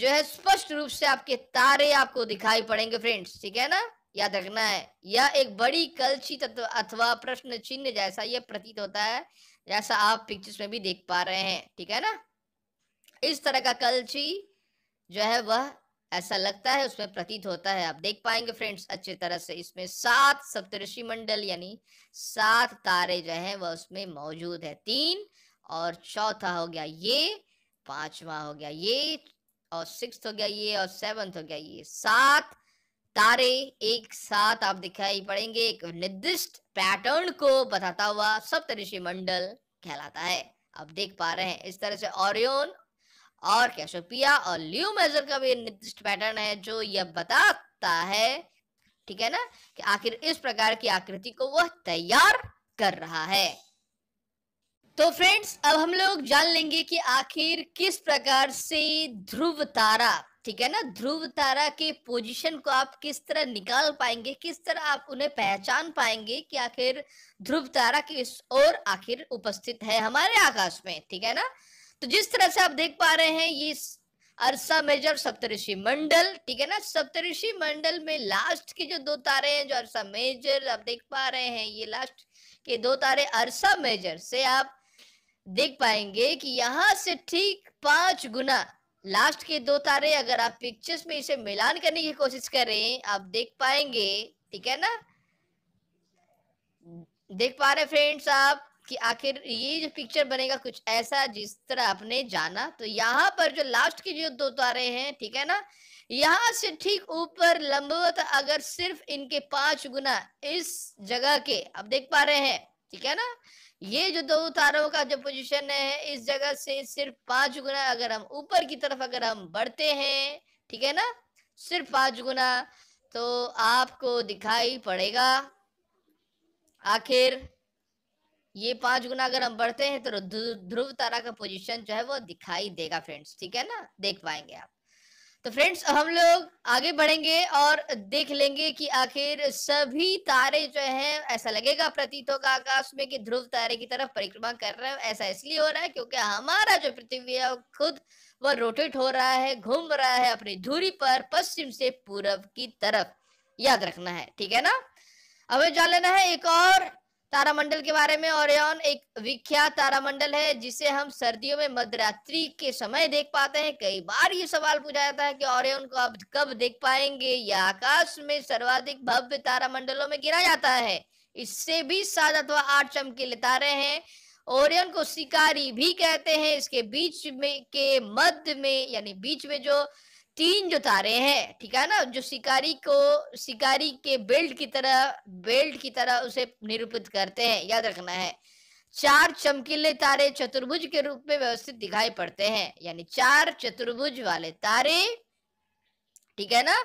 जो है स्पष्ट रूप से आपके तारे आपको दिखाई पड़ेंगे फ्रेंड्स ठीक है ना याद रखना है यह एक बड़ी कलछी तत्व अथवा प्रश्न चिन्ह जैसा यह प्रतीत होता है जैसा आप पिक्चर्स में भी देख पा रहे हैं ठीक है ना इस तरह का कलछी जो है वह ऐसा लगता है उसमें प्रतीत होता है आप देख पाएंगे फ्रेंड्स अच्छे तरह से इसमें सात सप्तऋषि मंडल यानी सात तारे जो है वह उसमें मौजूद है तीन और चौथा हो गया ये पांचवा हो गया ये और सिक्स हो गया ये और सेवंथ हो गया ये सात तारे एक साथ आप दिखाई पड़ेंगे एक निर्दिष्ट पैटर्न को बताता हुआ सप्तऋषि मंडल कहलाता है आप देख पा रहे हैं इस तरह से ओरियन और कैशोपिया और लियो मेजर का भी निर्दिष्ट पैटर्न है जो यह बताता है ठीक है ना कि आखिर इस प्रकार की आकृति को वह तैयार कर रहा है तो फ्रेंड्स अब हम लोग जान लेंगे कि आखिर किस प्रकार से ध्रुव तारा ठीक है ना ध्रुव तारा के पोजीशन को आप किस तरह निकाल पाएंगे किस तरह आप उन्हें पहचान पाएंगे कि आखिर ध्रुव तारा किस और आखिर उपस्थित है हमारे आकाश में ठीक है ना तो जिस तरह से आप देख पा रहे हैं ये अरसा मेजर सप्तऋषि मंडल ठीक है ना सप्तऋषि मंडल में लास्ट के जो दो तारे हैं जो अरसा मेजर आप देख पा रहे हैं ये लास्ट के दो तारे अरसा मेजर से आप देख पाएंगे कि यहाँ से ठीक पांच गुना लास्ट के दो तारे अगर आप पिक्चर्स में इसे मिलान करने की कोशिश करें आप देख पाएंगे ठीक है ना देख पा रहे फ्रेंड्स आप कि आखिर ये जो पिक्चर बनेगा कुछ ऐसा जिस तरह आपने जाना तो यहाँ पर जो लास्ट के जो दो तारे हैं ठीक है ना यहाँ से ठीक ऊपर लंबवत अगर सिर्फ इनके पांच गुना इस जगह के आप देख पा रहे हैं ठीक है ना ये जो दो तारों का जो पोजीशन है इस जगह से सिर्फ पांच गुना अगर हम ऊपर की तरफ अगर हम बढ़ते हैं ठीक है ना सिर्फ पांच गुना तो आपको दिखाई पड़ेगा आखिर ये पांच गुना अगर हम बढ़ते हैं तो ध्रुव तारा का पोजीशन जो है वो दिखाई देगा फ्रेंड्स ठीक है ना देख पाएंगे आप तो फ्रेंड्स हम लोग आगे बढ़ेंगे और देख लेंगे कि आखिर सभी तारे जो हैं ऐसा लगेगा प्रतीत होगा आकाश में कि ध्रुव तारे की तरफ परिक्रमा कर रहे हैं ऐसा इसलिए हो रहा है क्योंकि हमारा जो पृथ्वी है खुद वह रोटेट हो रहा है घूम रहा है अपनी धूरी पर पश्चिम से पूर्व की तरफ याद रखना है ठीक है ना अब जान लेना है एक और तारामंडल के बारे में ओरियन एक विख्यात तारामंडल है जिसे हम सर्दियों में मध्यरात्रि के समय देख पाते हैं कई बार ये सवाल पूछा जाता है कि ओरियन को आप कब देख पाएंगे या आकाश में सर्वाधिक भव्य तारामंडलों में गिरा जाता है इससे भी सात अथवा आठ चमकीले तारे हैं ओरियन को शिकारी भी कहते हैं इसके बीच में के मध्य में यानी बीच में जो तीन जो तारे हैं ठीक है ना जो शिकारी को शिकारी के बेल्ट की तरह बेल्ट की तरह उसे निरूपित करते हैं याद रखना है चार चमकीले तारे चतुर्भुज के रूप में व्यवस्थित दिखाई पड़ते हैं यानी चार चतुर्भुज वाले तारे ठीक है ना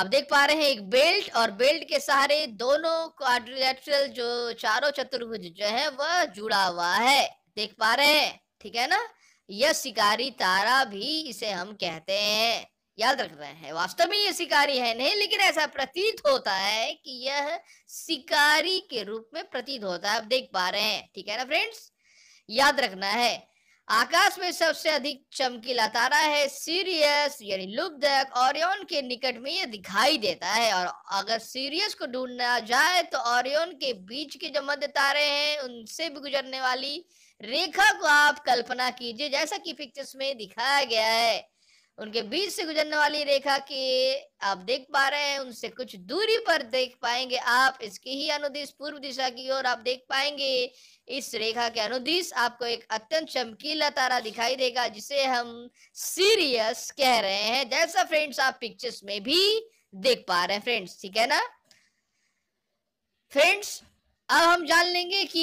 आप देख पा रहे हैं एक बेल्ट और बेल्ट के सहारे दोनों क्वाड्रिलेटरल जो चारों चतुर्भुज जो है वह जुड़ा हुआ है देख पा रहे हैं ठीक है ना यह शिकारी तारा भी इसे हम कहते हैं याद रख रहे हैं वास्तव में यह शिकारी है नहीं लेकिन ऐसा प्रतीत होता है कि यह शिकारी के रूप में प्रतीत होता है आप देख पा रहे हैं ठीक है ना फ्रेंड्स याद रखना है आकाश में सबसे अधिक चमकीला तारा है सीरियस यानी लुब्धक ओरियन के निकट में यह दिखाई देता है और अगर सीरियस को ढूंढना जाए तो ओरियन के बीच के जो मध्य तारे हैं उनसे भी गुजरने वाली रेखा को आप कल्पना कीजिए जैसा कि पिक्चर्स में दिखाया गया है उनके बीच से गुजरने वाली रेखा के आप देख पा रहे हैं उनसे कुछ दूरी पर देख पाएंगे आप इसकी ही अनुदिश पूर्व दिशा की ओर आप देख पाएंगे इस रेखा के अनुदिश आपको एक अत्यंत चमकीला तारा दिखाई देगा जिसे हम सीरियस कह रहे हैं जैसा फ्रेंड्स आप पिक्चर्स में भी देख पा रहे हैं फ्रेंड्स ठीक है ना फ्रेंड्स अब हम जान लेंगे कि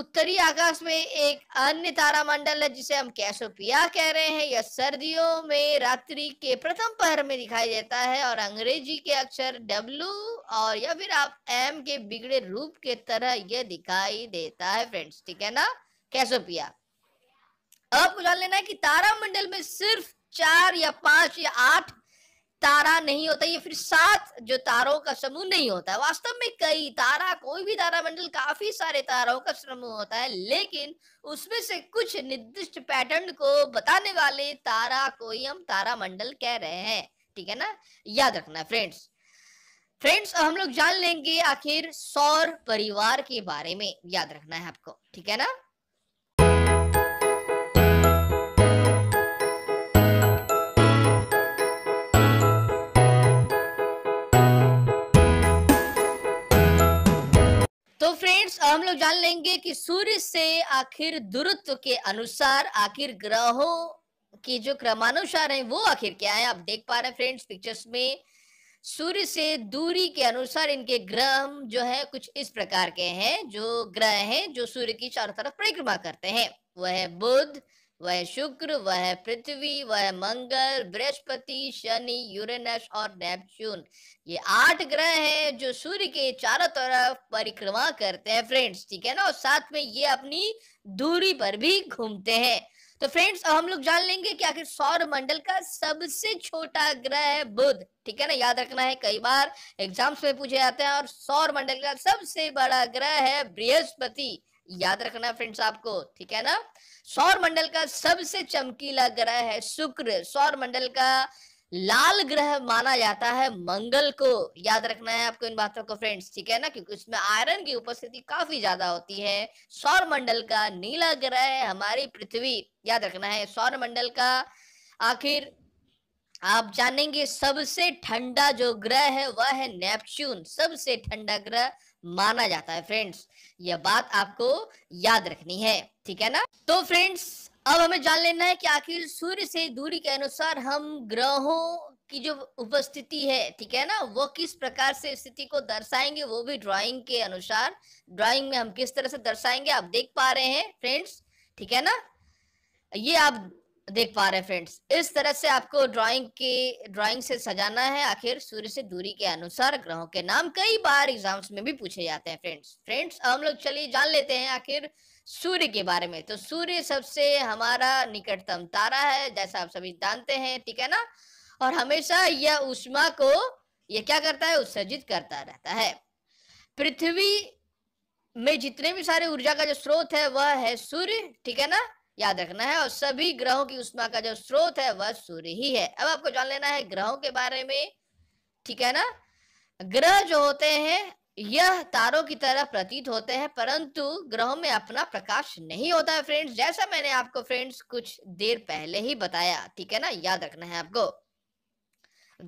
उत्तरी आकाश में एक अन्य तारामंडल है जिसे हम कैसोपिया कह रहे हैं यह सर्दियों में रात्रि के प्रथम पहर में दिखाई देता है और अंग्रेजी के अक्षर डब्लू और या फिर आप एम के बिगड़े रूप के तरह यह दिखाई देता है फ्रेंड्स ठीक है ना कैसोपिया अब जान लेना है कि तारामंडल में सिर्फ चार या पांच या आठ तारा नहीं होता ये फिर सात जो तारों का समूह नहीं होता है वास्तव में कई तारा कोई भी तारामंडल काफी सारे तारों का समूह होता है लेकिन उसमें से कुछ निर्दिष्ट पैटर्न को बताने वाले तारा को ही हम तारामंडल कह रहे हैं ठीक है ना याद रखना फ्रेंड्स फ्रेंड्स हम लोग जान लेंगे आखिर सौर परिवार के बारे में याद रखना है आपको ठीक है ना तो फ्रेंड्स हम लोग जान लेंगे कि सूर्य से आखिर दूरत्व के अनुसार आखिर ग्रहों की जो क्रमानुसार है वो आखिर क्या है आप देख पा रहे हैं फ्रेंड्स पिक्चर्स में सूर्य से दूरी के अनुसार इनके ग्रह जो है कुछ इस प्रकार के हैं जो ग्रह हैं जो सूर्य की चारों तरफ परिक्रमा करते हैं वह है बुध वह शुक्र वह पृथ्वी वह मंगल बृहस्पति शनि यूरेनस और नेपच्यून ये आठ ग्रह हैं जो सूर्य के चारों तरफ परिक्रमा करते हैं फ्रेंड्स ठीक है ना और साथ में ये अपनी दूरी पर भी घूमते हैं तो फ्रेंड्स अब हम लोग जान लेंगे कि आखिर सौर मंडल का सबसे छोटा ग्रह है बुध ठीक है ना याद रखना है कई बार एग्जाम्स में पूछे जाते हैं और सौर मंडल का सबसे बड़ा ग्रह है बृहस्पति याद रखना फ्रेंड्स आपको ठीक है ना सौर मंडल का सबसे चमकीला ग्रह है शुक्र सौर मंडल का लाल ग्रह माना जाता है मंगल को याद रखना है आपको इन बातों को फ्रेंड्स ठीक है ना क्योंकि उसमें आयरन की उपस्थिति काफी ज्यादा होती है सौर मंडल का नीला ग्रह है हमारी पृथ्वी याद रखना है सौर मंडल का आखिर आप जानेंगे सबसे ठंडा जो ग्रह है वह है नेपच्यून सबसे ठंडा ग्रह माना जाता है फ्रेंड्स यह बात आपको याद रखनी है ठीक है ना तो फ्रेंड्स अब हमें जान लेना है कि आखिर सूर्य से दूरी के अनुसार हम ग्रहों की जो उपस्थिति है ठीक है ना वो किस प्रकार से स्थिति को दर्शाएंगे वो भी ड्राइंग के अनुसार ड्राइंग में हम किस तरह से दर्शाएंगे आप देख पा रहे हैं फ्रेंड्स ठीक है ना ये आप देख पा रहे हैं फ्रेंड्स इस तरह से आपको ड्राइंग के ड्राइंग से सजाना है आखिर सूर्य से दूरी के अनुसार ग्रहों के नाम कई बार एग्जाम्स में भी पूछे जाते हैं फ्रेंड्स फ्रेंड्स हम लोग चलिए जान लेते हैं आखिर सूर्य के बारे में तो सूर्य सबसे हमारा निकटतम तारा है जैसा आप सभी जानते हैं ठीक है ना और हमेशा यह उष्मा को यह क्या करता है उत्सर्जित करता रहता है पृथ्वी में जितने भी सारे ऊर्जा का जो स्रोत है वह है सूर्य ठीक है ना याद रखना है और सभी ग्रहों की उष्मा का जो स्रोत है वह सूर्य ही है अब आपको जान लेना है ग्रहों के बारे में ठीक है ना ग्रह जो होते हैं यह तारों की तरह प्रतीत होते हैं परंतु ग्रहों में अपना प्रकाश नहीं होता है फ्रेंड्स जैसा मैंने आपको फ्रेंड्स कुछ देर पहले ही बताया ठीक है ना याद रखना है आपको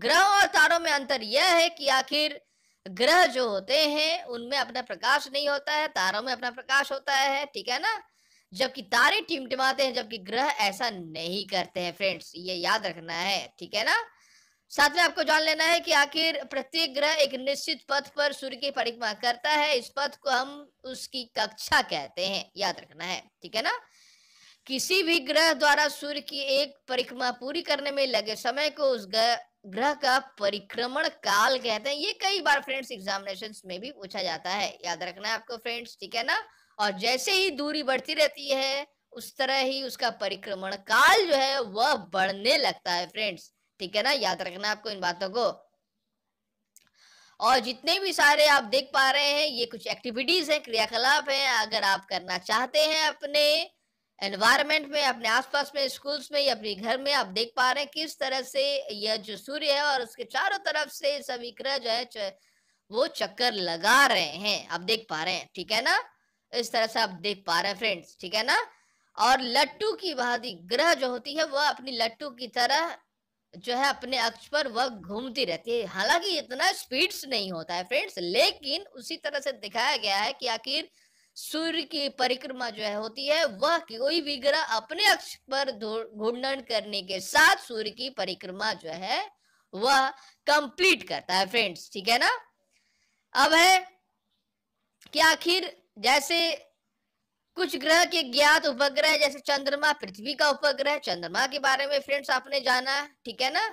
ग्रह और तारों में अंतर यह है कि आखिर ग्रह जो होते हैं उनमें अपना प्रकाश नहीं होता है तारों में अपना प्रकाश होता है ठीक है ना जबकि तारे टिमटिमाते हैं जबकि ग्रह ऐसा नहीं करते हैं फ्रेंड्स ये याद रखना है ठीक है ना साथ में आपको जान लेना है कि आखिर प्रत्येक ग्रह एक निश्चित पथ पर सूर्य की परिक्रमा करता है इस पथ को हम उसकी कक्षा कहते हैं याद रखना है ठीक है ना किसी भी ग्रह द्वारा सूर्य की एक परिक्रमा पूरी करने में लगे समय को उस ग्रह का परिक्रमण काल कहते हैं ये कई बार फ्रेंड्स एग्जामिनेशन में भी पूछा जाता है याद रखना है आपको फ्रेंड्स ठीक है ना और जैसे ही दूरी बढ़ती रहती है उस तरह ही उसका परिक्रमण काल जो है वह बढ़ने लगता है फ्रेंड्स ठीक है ना याद रखना आपको इन बातों को और जितने भी सारे आप देख पा रहे हैं ये कुछ एक्टिविटीज हैं क्रियाकलाप हैं अगर आप करना चाहते हैं अपने एनवायरमेंट में अपने आसपास में स्कूल्स में या अपने घर में आप देख पा रहे हैं किस तरह से यह जो सूर्य है और उसके चारों तरफ से सभी ग्रह जो है वो चक्कर लगा रहे हैं आप देख पा रहे हैं ठीक है ना इस तरह से आप देख पा रहे हैं फ्रेंड्स ठीक है ना और लट्टू की बहादी ग्रह जो होती है वह अपनी लट्टू की तरह जो है अपने अक्ष पर वह घूमती रहती है हालांकि इतना स्पीड नहीं होता है फ्रेंड्स लेकिन उसी तरह से दिखाया गया है कि आखिर सूर्य की परिक्रमा जो है होती है वह कोई भी ग्रह अपने अक्ष पर घूर्णन करने के साथ सूर्य की परिक्रमा जो है वह कंप्लीट करता है फ्रेंड्स ठीक है ना अब है कि आखिर जैसे कुछ ग्रह के ज्ञात उपग्रह जैसे चंद्रमा पृथ्वी का उपग्रह चंद्रमा के बारे में फ्रेंड्स आपने जाना ठीक है ना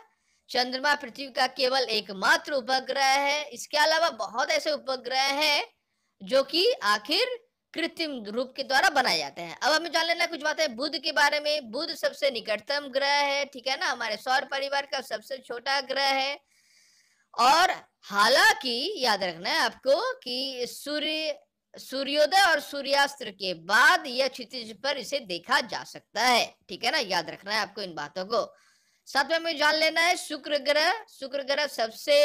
चंद्रमा पृथ्वी का केवल एकमात्र उपग्रह है इसके अलावा बहुत ऐसे उपग्रह हैं जो कि आखिर कृत्रिम रूप के द्वारा बनाए जाते हैं अब हमें जान लेना कुछ बात है बुद्ध के बारे में बुद्ध सबसे निकटतम ग्रह है ठीक है ना हमारे सौर परिवार का सबसे छोटा ग्रह है और हालांकि याद रखना है आपको कि सूर्य सूर्योदय और सूर्यास्त्र के बाद यह क्षितिज पर इसे देखा जा सकता है ठीक है ना याद रखना है आपको इन बातों को साथ में जान लेना है शुक्र ग्रह शुक्र ग्रह सबसे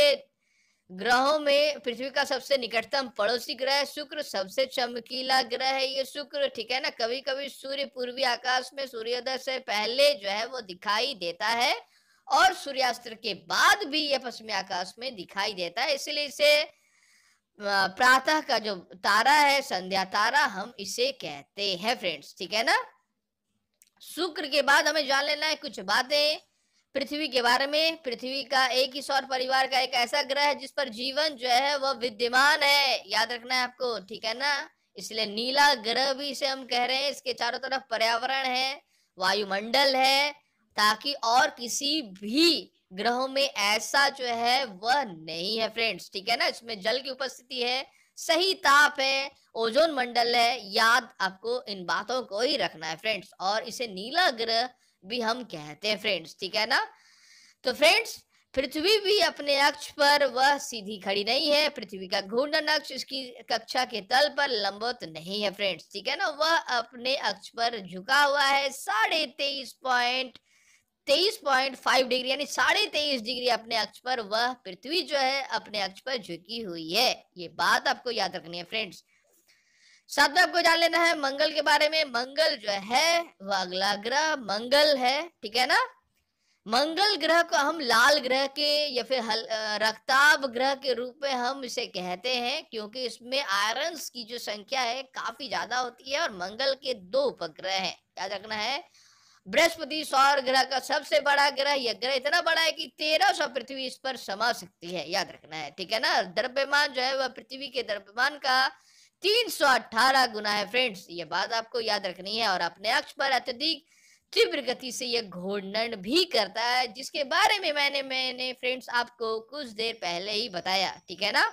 ग्रहों में पृथ्वी का सबसे निकटतम पड़ोसी ग्रह है शुक्र सबसे चमकीला ग्रह है ये शुक्र ठीक है ना कभी कभी सूर्य पूर्वी आकाश में सूर्योदय से पहले जो है वो दिखाई देता है और सूर्यास्त्र के बाद भी यह पश्चिमी आकाश में दिखाई देता है इसलिए इसे प्रातः का जो तारा है संध्या तारा हम इसे कहते हैं फ्रेंड्स ठीक है ना शुक्र के बाद हमें जान लेना है कुछ बातें पृथ्वी के बारे में पृथ्वी का एक ही सौर परिवार का एक ऐसा ग्रह है जिस पर जीवन जो है वह विद्यमान है याद रखना है आपको ठीक है ना इसलिए नीला ग्रह भी इसे हम कह रहे हैं इसके चारों तरफ पर्यावरण है वायुमंडल है ताकि और किसी भी ग्रहों में ऐसा जो है वह नहीं है फ्रेंड्स ठीक है ना इसमें जल की उपस्थिति है सही ताप है ओजोन मंडल है याद आपको इन बातों को ही रखना है फ्रेंड्स और इसे नीला ग्रह भी हम कहते हैं फ्रेंड्स ठीक है ना तो फ्रेंड्स पृथ्वी भी अपने अक्ष पर वह सीधी खड़ी नहीं है पृथ्वी का घूर्णन अक्ष इसकी कक्षा के तल पर लंबवत नहीं है फ्रेंड्स ठीक है ना वह अपने अक्ष पर झुका हुआ है साढ़े तेईस पॉइंट तेईस पॉइंट फाइव डिग्री यानी साढ़े तेईस डिग्री अपने अक्ष पर वह पृथ्वी जो है अपने अक्ष पर झुकी हुई है ये बात आपको याद रखनी है फ्रेंड्स में आपको जान लेना है मंगल के बारे में मंगल जो है वह अगला ग्रह मंगल है ठीक है ना मंगल ग्रह को हम लाल ग्रह के या फिर हल, रक्ताब ग्रह के रूप में हम इसे कहते हैं क्योंकि इसमें आयरन्स की जो संख्या है काफी ज्यादा होती है और मंगल के दो उपग्रह हैं याद रखना है बृहस्पति सौर ग्रह का सबसे बड़ा ग्रह यह ग्रह इतना बड़ा है कि तेरह सौ पृथ्वी इस पर समा सकती है याद रखना है ठीक है ना द्रव्यमान जो है वह पृथ्वी के द्रव्यमान का तीन सौ अट्ठारह गुना है फ्रेंड्स ये बात आपको याद रखनी है और अपने अक्ष पर अत्यधिक तीव्र गति से यह घूर्णन भी करता है जिसके बारे में मैंने मैंने फ्रेंड्स आपको कुछ देर पहले ही बताया ठीक है ना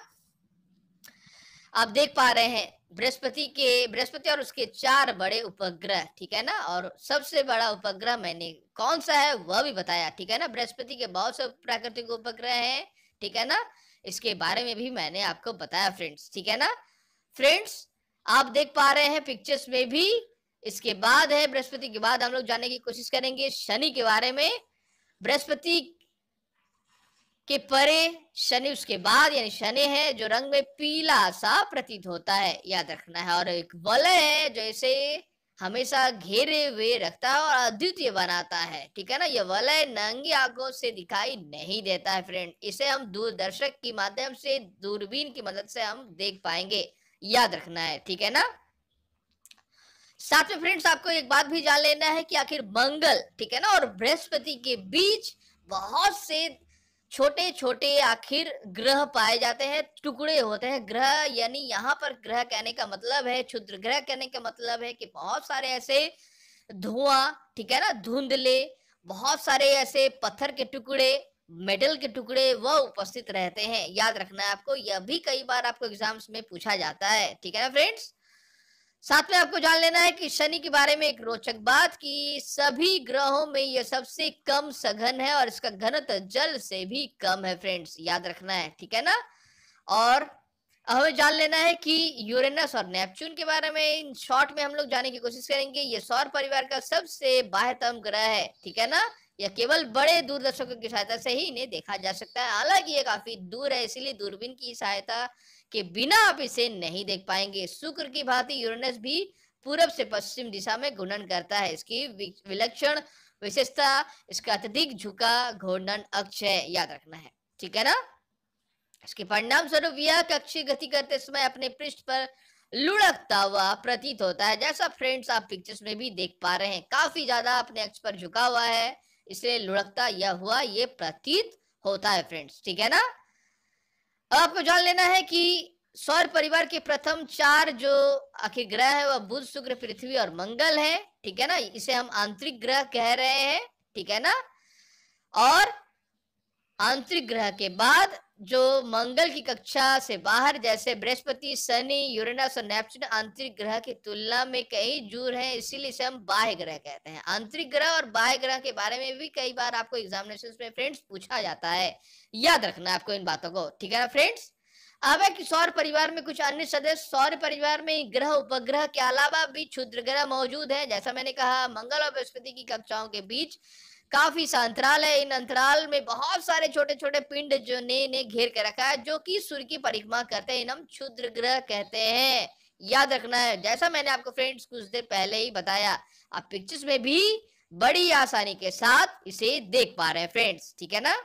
आप देख पा रहे हैं बृहस्पति के बृहस्पति और उसके चार बड़े उपग्रह ठीक है ना और सबसे बड़ा उपग्रह मैंने कौन सा है वह भी बताया ठीक है ना बृहस्पति के बहुत से प्राकृतिक उपग्रह हैं ठीक है ना इसके बारे में भी मैंने आपको बताया फ्रेंड्स ठीक है ना फ्रेंड्स आप देख पा रहे हैं पिक्चर्स में भी इसके बाद है बृहस्पति के बाद हम लोग जानने की कोशिश करेंगे शनि के बारे में बृहस्पति के परे शनि उसके बाद यानी शनि है जो रंग में पीला सा प्रतीत होता है याद रखना है और एक वलय है जो इसे हमेशा घेरे हुए रखता है और अद्वितीय बनाता है ठीक है ना यह वलय नंगी आंखों से दिखाई नहीं देता है फ्रेंड इसे हम दूरदर्शक की माध्यम से दूरबीन की मदद से हम देख पाएंगे याद रखना है ठीक है ना साथ में फ्रेंड्स आपको एक बात भी जान लेना है कि आखिर मंगल ठीक है ना और बृहस्पति के बीच बहुत से छोटे छोटे आखिर ग्रह पाए जाते हैं टुकड़े होते हैं ग्रह यानी यहाँ पर ग्रह कहने का मतलब है क्षुद्र ग्रह कहने का मतलब है कि बहुत सारे ऐसे धुआं ठीक है ना धुंधले बहुत सारे ऐसे पत्थर के टुकड़े मेटल के टुकड़े वह उपस्थित रहते हैं याद रखना है आपको यह भी कई बार आपको एग्जाम्स में पूछा जाता है ठीक है ना फ्रेंड्स साथ में आपको जान लेना है कि शनि के बारे में एक रोचक बात कि सभी ग्रहों में यह सबसे कम सघन है और इसका घनत्व जल से भी कम है फ्रेंड्स याद रखना है ठीक है ना और हमें जान लेना है कि यूरेनस और नेपच्यून के बारे में इन शॉर्ट में हम लोग जाने की कोशिश करेंगे ये सौर परिवार का सबसे बाह्यतम ग्रह है ठीक है ना यह केवल बड़े दूरदर्शकों की सहायता से ही इन्हें देखा जा सकता है हालांकि ये काफी दूर है इसीलिए दूरबीन की सहायता के बिना आप इसे नहीं देख पाएंगे शुक्र की भांति यूरेनस भी पूर्व से पश्चिम दिशा में घूर्णन करता है इसकी विलक्षण विशेषता इसका अत्यधिक झुका घूर्णन अक्ष है याद रखना है ठीक है ना इसके परिणाम स्वरूप यह कक्षीय गति करते समय अपने पृष्ठ पर लुढ़कता हुआ प्रतीत होता है जैसा फ्रेंड्स आप पिक्चर्स में भी देख पा रहे हैं काफी ज्यादा अपने अक्ष पर झुका हुआ है इसलिए लुढ़कता यह हुआ ये प्रतीत होता है फ्रेंड्स ठीक है ना अब आपको जान लेना है कि सौर परिवार के प्रथम चार जो आखिर ग्रह है वह बुध शुक्र पृथ्वी और मंगल है ठीक है ना इसे हम आंतरिक ग्रह कह रहे हैं ठीक है ना और आंतरिक ग्रह के बाद जो मंगल की कक्षा से बाहर जैसे बृहस्पति शनि यूरेनस और नेपच्यून आंतरिक ग्रह की तुलना में कई दूर हैं इसीलिए इसे हम बाह्य ग्रह कहते हैं आंतरिक ग्रह और बाह्य ग्रह के बारे में भी कई बार आपको एग्जामिनेशन में फ्रेंड्स पूछा जाता है याद रखना है आपको इन बातों को ठीक है ना फ्रेंड्स अब है कि सौर परिवार में कुछ अन्य सदस्य सौर परिवार में ग्रह उपग्रह के अलावा भी क्षुद्र ग्रह मौजूद है जैसा मैंने कहा मंगल और बृहस्पति की कक्षाओं के बीच काफी सा अंतराल है इन अंतराल में बहुत सारे छोटे छोटे पिंड जो ने ने घेर के रखा है जो कि सूर्य की परिक्रमा करते हैं हम क्षुद्र ग्रह कहते हैं याद रखना है जैसा मैंने आपको फ्रेंड्स कुछ देर पहले ही बताया आप पिक्चर्स में भी बड़ी आसानी के साथ इसे देख पा रहे हैं फ्रेंड्स ठीक है ना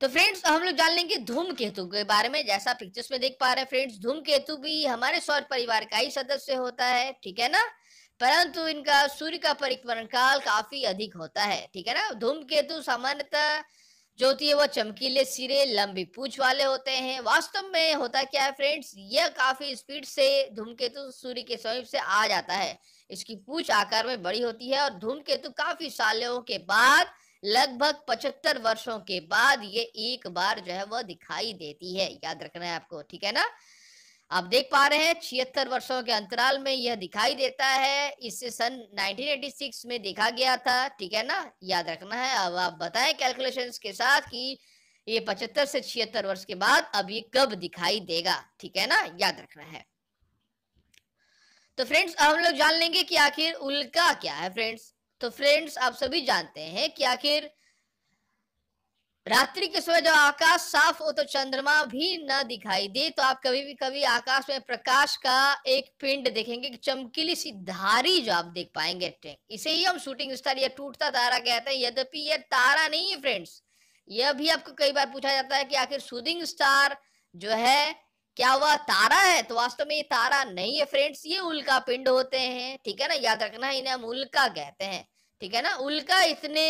तो फ्रेंड्स हम लोग जान लेंगे धूम केतु के बारे में जैसा पिक्चर्स में देख पा रहे हैं फ्रेंड्स धूम केतु भी हमारे सौर परिवार का ही सदस्य होता है ठीक है ना परंतु इनका सूर्य का परिक्रमण काल काफी अधिक होता है ठीक है ना धूम केतु सामान्यतः जो होती है वो चमकीले सिरे लंबी पूछ वाले होते हैं वास्तव में होता क्या है फ्रेंड्स यह काफी स्पीड से धूमकेतु सूर्य के समीप से आ जाता है इसकी पूछ आकार में बड़ी होती है और धूमकेतु काफी सालों के बाद लगभग पचहत्तर वर्षों के बाद ये एक बार जो है वह दिखाई देती है याद रखना है आपको ठीक है ना आप देख पा रहे हैं छिहत्तर वर्षों के अंतराल में यह दिखाई देता है इससे सन 1986 में देखा गया था ठीक है ना याद रखना है अब आप बताएं कैलकुलेशंस के साथ कि ये पचहत्तर से छिहत्तर वर्ष के बाद अब ये कब दिखाई देगा ठीक है ना याद रखना है तो फ्रेंड्स अब हम लोग जान लेंगे कि आखिर उल्का क्या है फ्रेंड्स तो फ्रेंड्स आप सभी जानते हैं कि आखिर रात्रि के समय जब आकाश साफ हो तो चंद्रमा भी न दिखाई दे तो आप कभी भी कभी आकाश में प्रकाश का एक पिंड देखेंगे कि चमकीली सी धारी जो आप देख पाएंगे इसे ही हम शूटिंग स्टार या टूटता तारा कहते हैं यद्यपि यह तारा नहीं है फ्रेंड्स यह भी आपको कई बार पूछा जाता है कि आखिर शूटिंग स्टार जो है क्या वह तारा है तो वास्तव में ये तारा नहीं है फ्रेंड्स ये उल्का पिंड होते हैं ठीक है ना याद रखना इन्हें हम उल्का कहते हैं ठीक है ना उल्का इतने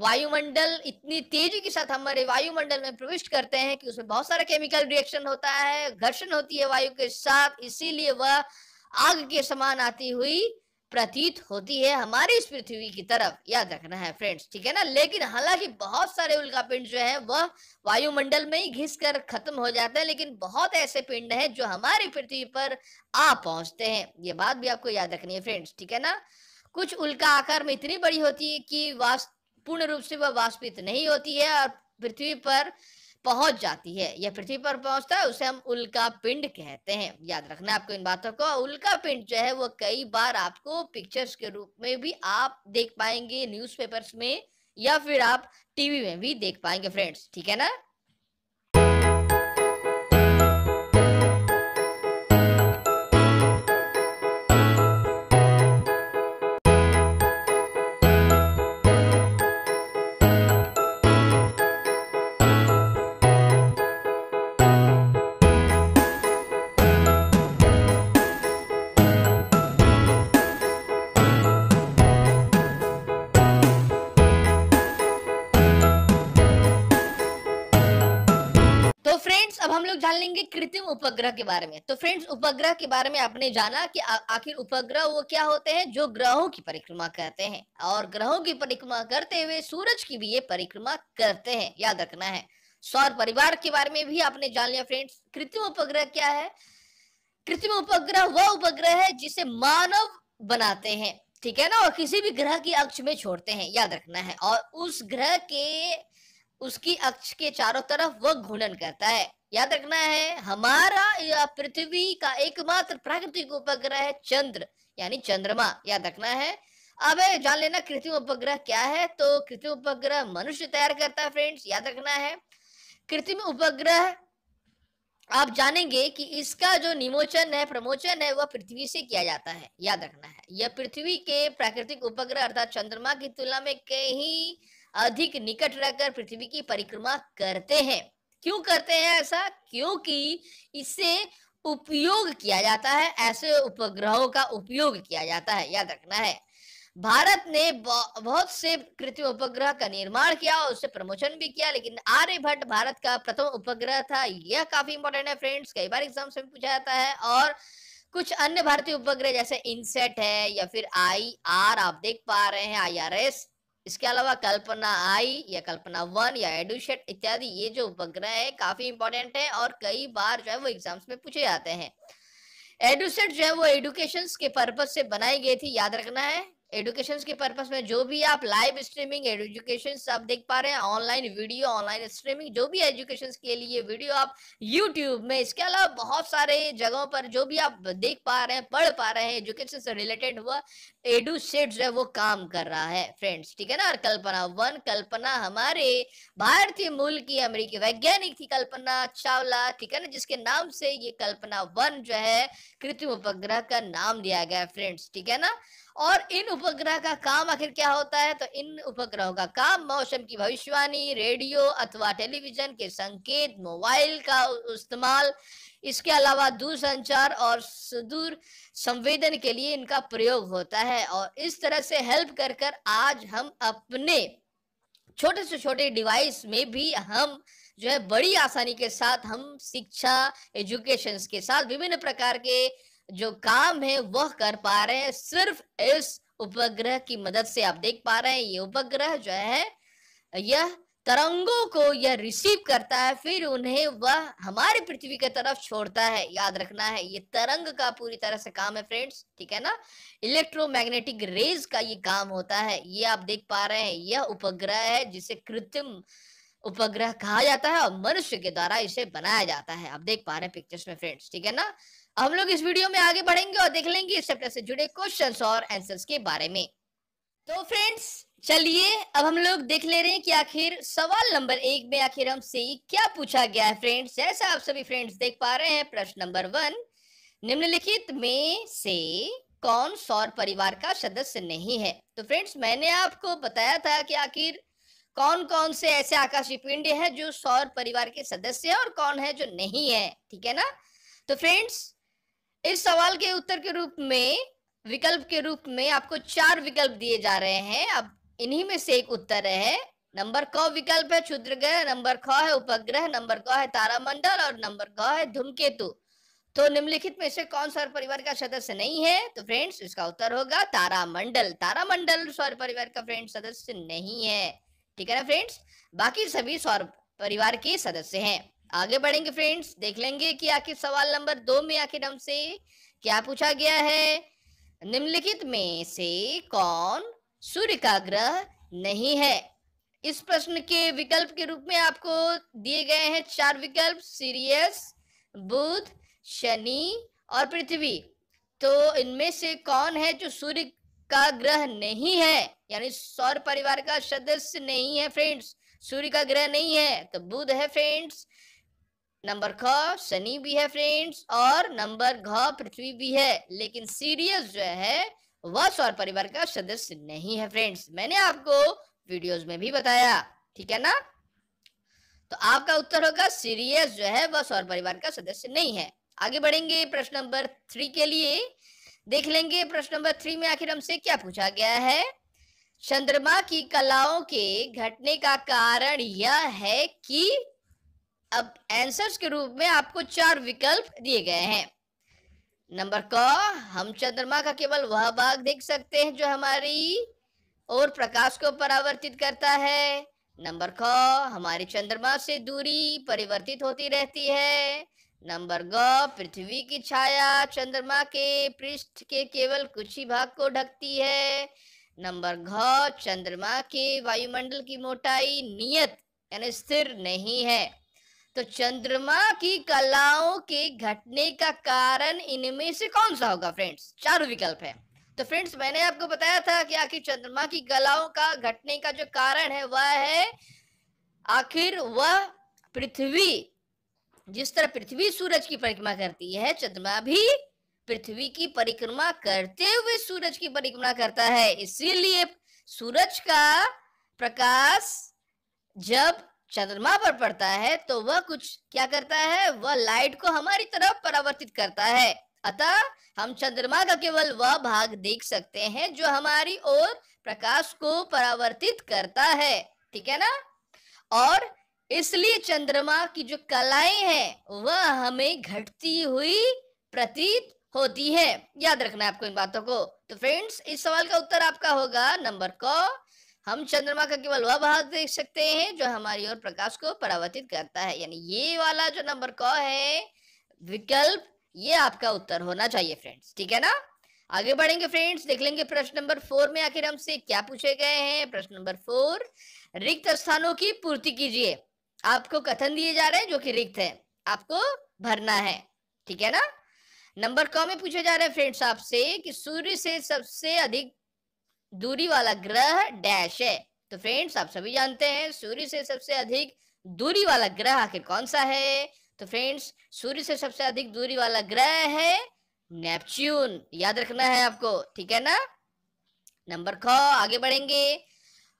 वायुमंडल इतनी तेजी के साथ हमारे वायुमंडल में प्रविष्ट करते हैं कि उसमें बहुत सारा केमिकल रिएक्शन होता है घर्षण होती है वायु के साथ इसीलिए वह आग के समान आती हुई प्रतीत होती है हमारी इस पृथ्वी की तरफ याद रखना है फ्रेंड्स ठीक है ना लेकिन हालांकि बहुत सारे उल्का पिंड जो है वह वायुमंडल में ही घिस कर खत्म हो जाते हैं लेकिन बहुत ऐसे पिंड हैं जो हमारी पृथ्वी पर आ पहुंचते हैं ये बात भी आपको याद रखनी है फ्रेंड्स ठीक है ना कुछ उल्का आकार में इतनी बड़ी होती है कि वास्तव पूर्ण रूप से वह वाष्पित नहीं होती है और पृथ्वी पर पहुंच जाती है यह पृथ्वी पर पहुंचता है उसे हम उल्का पिंड कहते हैं याद रखना आपको इन बातों को उल्का पिंड जो है वो कई बार आपको पिक्चर्स के रूप में भी आप देख पाएंगे न्यूज़पेपर्स में या फिर आप टीवी में भी देख पाएंगे फ्रेंड्स ठीक है ना कृत्रिम उपग्रह के बारे में तो फ्रेंड्स उपग्रह के बारे में आपने जाना कि आखिर उपग्रह वो क्या होते हैं जो ग्रहों की परिक्रमा करते हैं और ग्रहों की परिक्रमा करते हुए सूरज की भी ये परिक्रमा करते हैं याद रखना है सौर परिवार के बारे में भी आपने जान लिया फ्रेंड्स कृत्रिम उपग्रह क्या है कृत्रिम उपग्रह वह उपग्रह है जिसे मानव बनाते हैं ठीक है ना और किसी भी ग्रह की अक्ष में छोड़ते हैं याद रखना है और उस ग्रह के उसकी अक्ष के चारों तरफ वह घूर्णन करता है याद रखना है हमारा पृथ्वी का एकमात्र प्राकृतिक उपग्रह है चंद्र यानी चंद्रमा याद रखना है अब जान लेना कृत्रिम उपग्रह क्या है तो कृत्रिम उपग्रह मनुष्य तैयार करता है फ्रेंड्स याद रखना है कृत्रिम उपग्रह आप जानेंगे कि इसका जो निमोचन है प्रमोचन है वह पृथ्वी से किया जाता है याद रखना है यह पृथ्वी के प्राकृतिक उपग्रह अर्थात चंद्रमा की तुलना में कहीं अधिक निकट रहकर पृथ्वी की परिक्रमा करते हैं क्यों करते हैं ऐसा क्योंकि इससे उपयोग किया जाता है ऐसे उपग्रहों का उपयोग किया जाता है याद रखना है भारत ने बहुत से कृत्रिम उपग्रह का निर्माण किया और उससे प्रमोशन भी किया लेकिन आर्यभट्ट भारत का प्रथम उपग्रह था यह काफी इंपॉर्टेंट है फ्रेंड्स कई बार एग्जाम से पूछा जाता है और कुछ अन्य भारतीय उपग्रह जैसे इनसेट है या फिर आई आर आप देख पा रहे हैं आई आर एस इसके अलावा कल्पना आई या कल्पना वन या एडुशेट इत्यादि ये जो उपग्रह है काफी इंपॉर्टेंट है और कई बार जो है वो एग्जाम्स में पूछे जाते हैं एडुसेट जो है वो एडुकेशन के पर्पज से बनाई गई थी याद रखना है एडुकेशन के पर्पज में जो भी आप लाइव स्ट्रीमिंग एडुकेशन आप देख पा रहे हैं ऑनलाइन वीडियो ऑनलाइन स्ट्रीमिंग जो भी एजुकेशन के लिए वीडियो आप यूट्यूब में इसके अलावा बहुत सारे जगहों पर जो भी आप देख पा रहे हैं पढ़ पा रहे हैं एजुकेशन से रिलेटेड हुआ शेड जो है वो काम कर रहा है फ्रेंड्स ठीक है ना और कल्पना वन कल्पना हमारे भारतीय मूल की अमेरिकी वैज्ञानिक थी कल्पना चावला ठीक है ना जिसके नाम से ये कल्पना वन जो है कृत्रिम उपग्रह का नाम दिया गया है फ्रेंड्स ठीक है ना और इन उपग्रह का काम आखिर क्या होता है तो इन उपग्रहों का काम मौसम की भविष्यवाणी रेडियो अथवा टेलीविजन के संकेत मोबाइल का इस्तेमाल इसके अलावा दूरसंचार और सुदूर संवेदन के लिए इनका प्रयोग होता है और इस तरह से हेल्प कर कर आज हम अपने छोटे से छोटे डिवाइस में भी हम जो है बड़ी आसानी के साथ हम शिक्षा एजुकेशन के साथ विभिन्न प्रकार के जो काम है वह कर पा रहे हैं सिर्फ इस उपग्रह की मदद से आप देख पा रहे हैं ये उपग्रह जो है यह तरंगों को यह रिसीव करता है फिर उन्हें वह हमारे पृथ्वी की तरफ छोड़ता है याद रखना है ये तरंग का पूरी तरह से काम है फ्रेंड्स ठीक है ना इलेक्ट्रोमैग्नेटिक रेज का ये काम होता है ये आप देख पा रहे हैं यह उपग्रह है जिसे कृत्रिम उपग्रह कहा जाता है और मनुष्य के द्वारा इसे बनाया जाता है आप देख पा रहे हैं पिक्चर्स में फ्रेंड्स ठीक है ना हम लोग इस वीडियो में आगे बढ़ेंगे और देख लेंगे इस चैप्टर से जुड़े क्वेश्चन और एंसर्स के बारे में तो फ्रेंड्स चलिए अब हम लोग देख ले रहे हैं कि आखिर सवाल नंबर एक में आखिर हमसे क्या पूछा गया है फ्रेंड्स जैसा आप सभी फ्रेंड्स देख पा रहे हैं प्रश्न नंबर वन निम्नलिखित में से कौन सौर परिवार का सदस्य नहीं है तो फ्रेंड्स मैंने आपको बताया था कि आखिर कौन कौन से ऐसे आकाशीय पिंड है जो सौर परिवार के सदस्य है और कौन है जो नहीं है ठीक है ना तो फ्रेंड्स इस सवाल के उत्तर के रूप में विकल्प के रूप में आपको चार विकल्प दिए जा रहे हैं आप इन्हीं में से एक उत्तर है नंबर क विकल्प है क्षुद्र ग्रह नंबर ख है उपग्रह नंबर क है तारामंडल और नंबर ग है धूमकेतु तो निम्नलिखित में से कौन सौर परिवार का सदस्य नहीं है तो फ्रेंड्स इसका उत्तर होगा तारामंडल तारामंडल सौर परिवार का फ्रेंड सदस्य नहीं है ठीक है ना फ्रेंड्स बाकी सभी सौर परिवार के सदस्य हैं आगे बढ़ेंगे फ्रेंड्स देख लेंगे कि आखिर सवाल नंबर दो में आखिर हमसे क्या पूछा गया है निम्नलिखित में से कौन सूर्य का ग्रह नहीं है इस प्रश्न के विकल्प के रूप में आपको दिए गए हैं चार विकल्प सीरियस बुध शनि और पृथ्वी तो इनमें से कौन है जो सूर्य का ग्रह नहीं है यानी सौर परिवार का सदस्य नहीं है फ्रेंड्स सूर्य का ग्रह नहीं है तो बुध है फ्रेंड्स नंबर ख शनि भी है फ्रेंड्स और नंबर घ पृथ्वी भी है लेकिन सीरियस जो है वश और परिवार का सदस्य नहीं है फ्रेंड्स मैंने आपको वीडियोस में भी बताया ठीक है ना तो आपका उत्तर होगा सीरियस जो है वह सौर परिवार का सदस्य नहीं है आगे बढ़ेंगे प्रश्न नंबर थ्री के लिए देख लेंगे प्रश्न नंबर थ्री में आखिर हमसे क्या पूछा गया है चंद्रमा की कलाओं के घटने का कारण यह है कि अब आंसर्स के रूप में आपको चार विकल्प दिए गए हैं नंबर क हम चंद्रमा का केवल वह भाग देख सकते हैं जो हमारी और प्रकाश को परावर्तित करता है नंबर ख हमारे चंद्रमा से दूरी परिवर्तित होती रहती है नंबर ग पृथ्वी की छाया चंद्रमा के पृष्ठ के केवल कुछ ही भाग को ढकती है नंबर घ चंद्रमा के वायुमंडल की मोटाई नियत यानी स्थिर नहीं है तो चंद्रमा की कलाओं के घटने का कारण इनमें से कौन सा होगा फ्रेंड्स चार विकल्प है तो फ्रेंड्स मैंने आपको बताया था कि आखिर चंद्रमा की कलाओं का घटने का जो कारण है वह है आखिर वह पृथ्वी जिस तरह पृथ्वी सूरज की परिक्रमा करती है चंद्रमा भी पृथ्वी की परिक्रमा करते हुए सूरज की परिक्रमा करता है इसीलिए सूरज का प्रकाश जब चंद्रमा पर पड़ता है तो वह कुछ क्या करता है वह लाइट को हमारी तरफ परावर्तित करता है अतः हम चंद्रमा का केवल वह भाग देख सकते हैं जो हमारी ओर प्रकाश को परावर्तित करता है ठीक है ना और इसलिए चंद्रमा की जो कलाएं हैं वह हमें घटती हुई प्रतीत होती है याद रखना है आपको इन बातों को तो फ्रेंड्स इस सवाल का उत्तर आपका होगा नंबर क हम चंद्रमा का केवल वह भाग देख सकते हैं जो हमारी ओर प्रकाश को परावर्तित करता है यानी ये वाला जो नंबर क है विकल्प ये आपका उत्तर होना चाहिए फ्रेंड्स ठीक है ना आगे बढ़ेंगे फ्रेंड्स देख लेंगे प्रश्न नंबर फोर में आखिर हमसे क्या पूछे गए हैं प्रश्न नंबर फोर रिक्त स्थानों की पूर्ति कीजिए आपको कथन दिए जा रहे हैं जो कि रिक्त है आपको भरना है ठीक है ना नंबर क में पूछे जा रहे हैं फ्रेंड्स आपसे कि सूर्य से सबसे अधिक दूरी वाला ग्रह डैश है तो फ्रेंड्स आप सभी जानते हैं सूर्य से सबसे अधिक दूरी वाला ग्रह आखिर कौन सा है तो फ्रेंड्स सूर्य से सबसे अधिक दूरी वाला ग्रह है नेपच्यून याद रखना है आपको ठीक है ना नंबर ख आगे बढ़ेंगे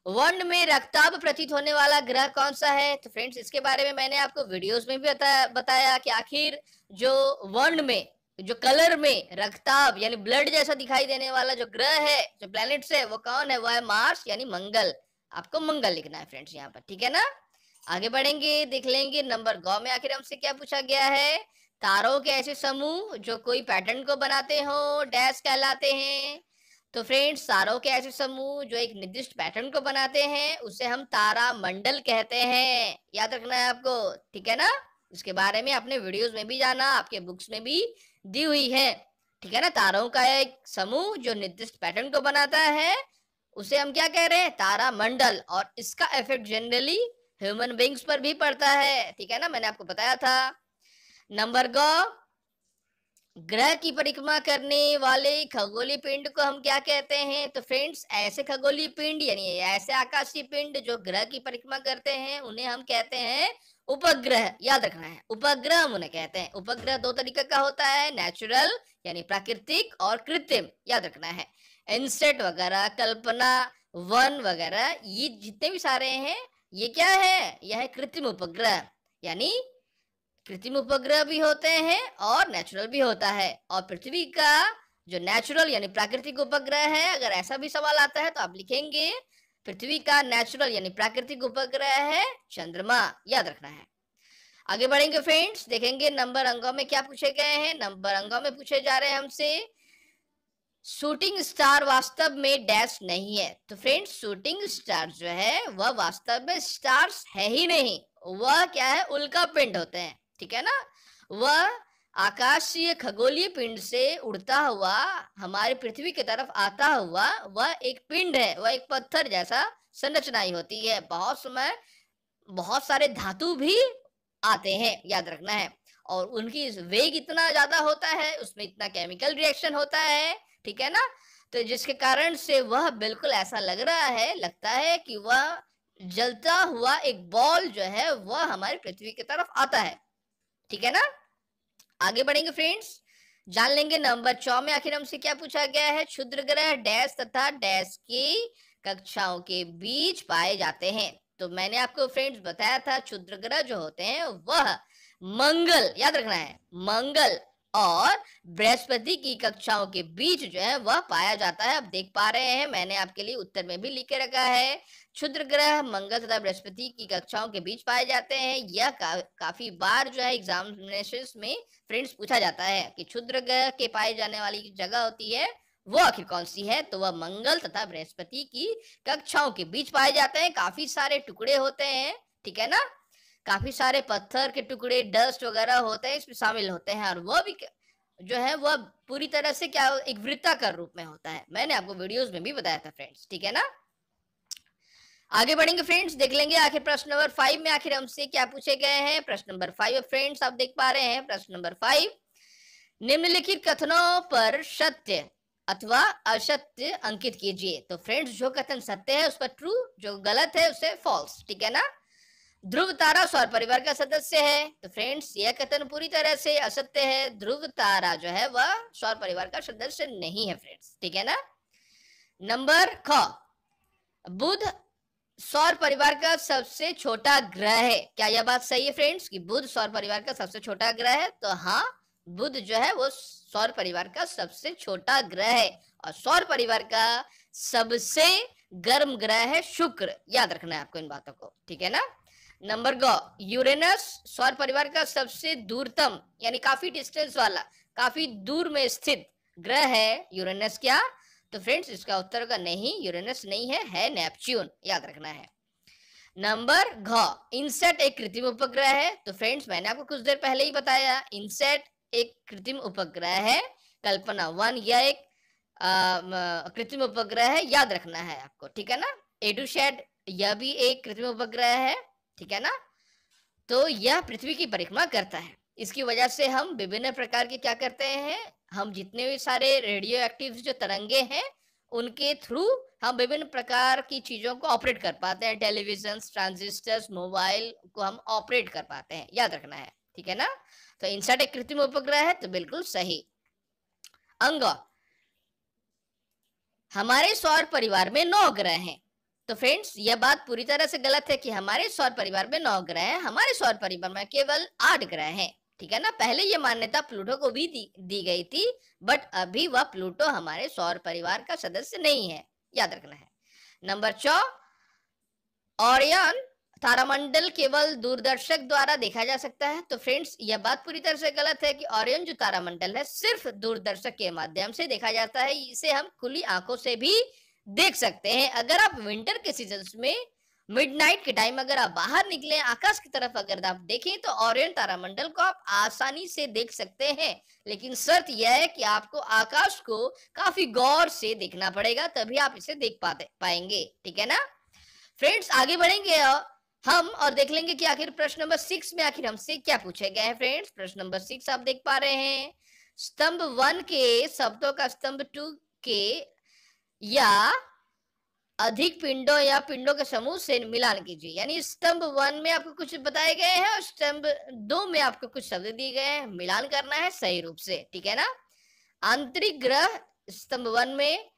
वर्ण में रक्ताब प्रतीत होने वाला ग्रह कौन सा है तो फ्रेंड्स इसके बारे में मैंने आपको वीडियोस में भी बताया कि आखिर जो वर्ण में जो कलर में रक्ताप यानी ब्लड जैसा दिखाई देने वाला जो ग्रह है जो प्लैनेट्स है वो कौन है वह है मार्स यानी मंगल आपको मंगल लिखना है फ्रेंड्स यहाँ पर ठीक है ना आगे बढ़ेंगे देख लेंगे नंबर गौ में आखिर हमसे क्या पूछा गया है तारों के ऐसे समूह जो कोई पैटर्न को बनाते हो डैश कहलाते हैं तो फ्रेंड्स तारों के ऐसे समूह जो एक निर्दिष्ट पैटर्न को बनाते हैं उसे हम तारा मंडल कहते हैं याद रखना है आपको ठीक है ना इसके बारे में अपने वीडियोस में भी जाना आपके बुक्स में भी दी हुई है ठीक है ना तारों का एक समूह जो निर्दिष्ट पैटर्न को बनाता है उसे हम क्या कह रहे हैं तारा मंडल और इसका इफेक्ट जनरली ह्यूमन बींग्स पर भी पड़ता है ठीक है ना मैंने आपको बताया था नंबर गौ ग्रह की परिक्रमा करने वाले खगोली पिंड को हम क्या कहते हैं तो फ्रेंड्स ऐसे खगोली पिंड यानी ऐसे आकाशीय पिंड जो ग्रह की परिक्रमा करते हैं उन्हें हम कहते हैं उपग्रह याद रखना है उपग्रह हम उन्हें कहते हैं उपग्रह दो तरीके का होता है नेचुरल यानी प्राकृतिक और कृत्रिम याद रखना है इंसेट वगैरह कल्पना वन वगैरह ये जितने भी सारे हैं ये क्या है यह है कृत्रिम उपग्रह यानी कृत्रिम उपग्रह भी होते हैं और नेचुरल भी होता है और पृथ्वी का जो नेचुरल यानी प्राकृतिक उपग्रह है अगर ऐसा भी सवाल आता है तो आप लिखेंगे पृथ्वी का नेचुरल यानी प्राकृतिक उपग्रह है चंद्रमा याद रखना है आगे बढ़ेंगे फ्रेंड्स देखेंगे नंबर अंगों में क्या पूछे गए हैं नंबर अंगों में पूछे जा रहे हैं हमसे शूटिंग स्टार वास्तव में डैश नहीं है तो फ्रेंड्स शूटिंग स्टार जो है वह वास्तव में स्टार्स है ही नहीं वह क्या है उल्का पिंड होते हैं ठीक है ना वह आकाशीय खगोलीय पिंड से उड़ता हुआ हमारे पृथ्वी की तरफ आता हुआ वह एक पिंड है वह एक पत्थर जैसा संरचना ही होती है बहुत समय बहुत सारे धातु भी आते हैं याद रखना है और उनकी वेग इतना ज्यादा होता है उसमें इतना केमिकल रिएक्शन होता है ठीक है ना तो जिसके कारण से वह बिल्कुल ऐसा लग रहा है लगता है कि वह जलता हुआ एक बॉल जो है वह हमारी पृथ्वी की तरफ आता है ठीक है ना आगे बढ़ेंगे फ्रेंड्स जान लेंगे नंबर चौ में आखिर हमसे क्या पूछा गया है क्षुद्र ग्रह डैश तथा डैश की कक्षाओं के बीच पाए जाते हैं तो मैंने आपको फ्रेंड्स बताया था क्षुद्र ग्रह जो होते हैं वह मंगल याद रखना है मंगल और बृहस्पति की कक्षाओं के बीच जो है वह पाया जाता है आप देख पा रहे हैं मैंने आपके लिए उत्तर में भी लिख के रखा है क्षुद्र ग्रह मंगल तथा बृहस्पति की कक्षाओं के बीच पाए जाते हैं यह का, काफी बार जो है एग्जामिनेशन में फ्रेंड्स पूछा जाता है कि क्षुद्र ग्रह के पाए जाने वाली जगह होती है वो आखिर कौन सी है तो वह मंगल तथा बृहस्पति की कक्षाओं के बीच पाए जाते हैं काफी सारे टुकड़े होते हैं ठीक है ना काफी सारे पत्थर के टुकड़े डस्ट वगैरह होते हैं इसमें शामिल होते हैं और वो भी जो है वह पूरी तरह से क्या एक वृत्ताकार रूप में होता है मैंने आपको वीडियोस में भी बताया था फ्रेंड्स ठीक है ना आगे बढ़ेंगे फ्रेंड्स देख लेंगे आखिर प्रश्न नंबर फाइव में आखिर हमसे क्या पूछे गए हैं प्रश्न नंबर फाइव फ्रेंड्स आप देख पा रहे हैं प्रश्न नंबर फाइव निम्नलिखित कथनों पर सत्य अथवा असत्य अंकित कीजिए तो फ्रेंड्स जो कथन सत्य है उस पर ट्रू जो गलत है उसे फॉल्स ठीक है ना ध्रुव तारा सौर परिवार का सदस्य है तो फ्रेंड्स यह कथन पूरी तरह से असत्य है ध्रुव तारा जो है वह सौर परिवार का सदस्य नहीं है फ्रेंड्स ठीक है ना नंबर ख बुध सौर परिवार का सबसे छोटा ग्रह है क्या यह बात सही है फ्रेंड्स कि बुध सौर परिवार का सबसे छोटा ग्रह है तो हाँ बुध जो है वो सौर परिवार का सबसे छोटा ग्रह है और सौर परिवार का सबसे गर्म ग्रह है शुक्र याद रखना है आपको इन बातों को ठीक है ना नंबर ग यूरेनस सौर परिवार का सबसे दूरतम यानी काफी डिस्टेंस वाला काफी दूर में स्थित ग्रह है यूरेनस क्या तो फ्रेंड्स इसका उत्तर होगा नहीं यूरेनस नहीं है है नेपच्यून याद रखना है नंबर घ इंसेट एक कृत्रिम उपग्रह है तो फ्रेंड्स मैंने आपको कुछ देर पहले ही बताया इंसेट एक कृत्रिम उपग्रह है कल्पना वन यह एक कृत्रिम उपग्रह है याद रखना है आपको ठीक है ना एडुशेड यह भी एक कृत्रिम उपग्रह है ठीक है ना तो यह पृथ्वी की परिक्रमा करता है इसकी वजह से हम विभिन्न प्रकार के क्या करते हैं हम जितने भी सारे रेडियो एक्टिव जो तरंगे हैं उनके थ्रू हम विभिन्न प्रकार की चीजों को ऑपरेट कर पाते हैं टेलीविजन ट्रांजिस्टर्स मोबाइल को हम ऑपरेट कर पाते हैं याद रखना है ठीक है ना तो इंसर्ट एक कृत्रिम उपग्रह है तो बिल्कुल सही अंग हमारे सौर परिवार में नौ ग्रह हैं तो फ्रेंड्स यह बात पूरी तरह से गलत है कि हमारे सौर परिवार में नौ ग्रह हैं हमारे सौर परिवार में केवल आठ ग्रह हैं ठीक है ना पहले यह मान्यता प्लूटो को भी दी, दी गई थी बट अभी वह प्लूटो हमारे सौर परिवार का सदस्य नहीं है याद रखना है नंबर चौ ऑरियन तारामंडल केवल दूरदर्शक द्वारा देखा जा सकता है तो फ्रेंड्स यह बात पूरी तरह से गलत है कि ऑरियन जो तारामंडल है सिर्फ दूरदर्शक के माध्यम से देखा जाता है इसे हम खुली आंखों से भी देख सकते हैं अगर आप विंटर के सीजन में मिडनाइट के टाइम अगर आप बाहर निकले आकाश की तरफ अगर आप देखें तो ऑरियन तारामंडल को आप आसानी से देख सकते हैं लेकिन शर्त यह है कि आपको आकाश को काफी गौर से देखना पड़ेगा तभी आप इसे देख पाते पाएंगे ठीक है ना फ्रेंड्स आगे बढ़ेंगे हम और देख लेंगे कि आखिर प्रश्न नंबर सिक्स में आखिर हमसे क्या पूछे गए हैं फ्रेंड्स प्रश्न नंबर सिक्स आप देख पा रहे हैं स्तंभ वन के शब्दों का स्तंभ टू के या अधिक पिंडों या पिंडों के समूह से मिलान कीजिए यानी स्तंभ वन में आपको कुछ बताए गए हैं और स्तंभ दो में आपको कुछ शब्द दिए गए हैं मिलान करना है सही रूप से ठीक है ना आंतरिक ग्रह स्तंभ वन में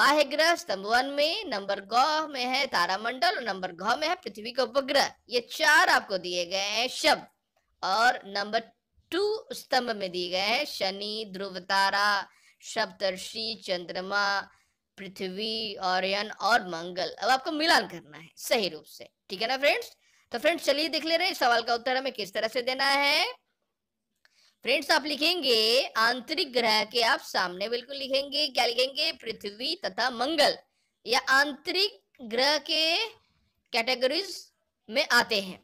बाह्य ग्रह स्तंभ वन में नंबर ग में है तारामंडल और नंबर घ में है पृथ्वी का उपग्रह ये चार आपको दिए गए हैं शब्द और नंबर टू स्तंभ में दिए गए हैं शनि ध्रुव तारा सप्तर्षि चंद्रमा पृथ्वी ऑरियन और मंगल अब आपको मिलान करना है सही रूप से ठीक है ना फ्रेंड्स तो फ्रेंड्स चलिए देख ले रहे हैं सवाल का उत्तर हमें किस तरह से देना है फ्रेंड्स आप लिखेंगे आंतरिक ग्रह के आप सामने बिल्कुल लिखेंगे क्या लिखेंगे पृथ्वी तथा मंगल या आंतरिक ग्रह के कैटेगरीज में आते हैं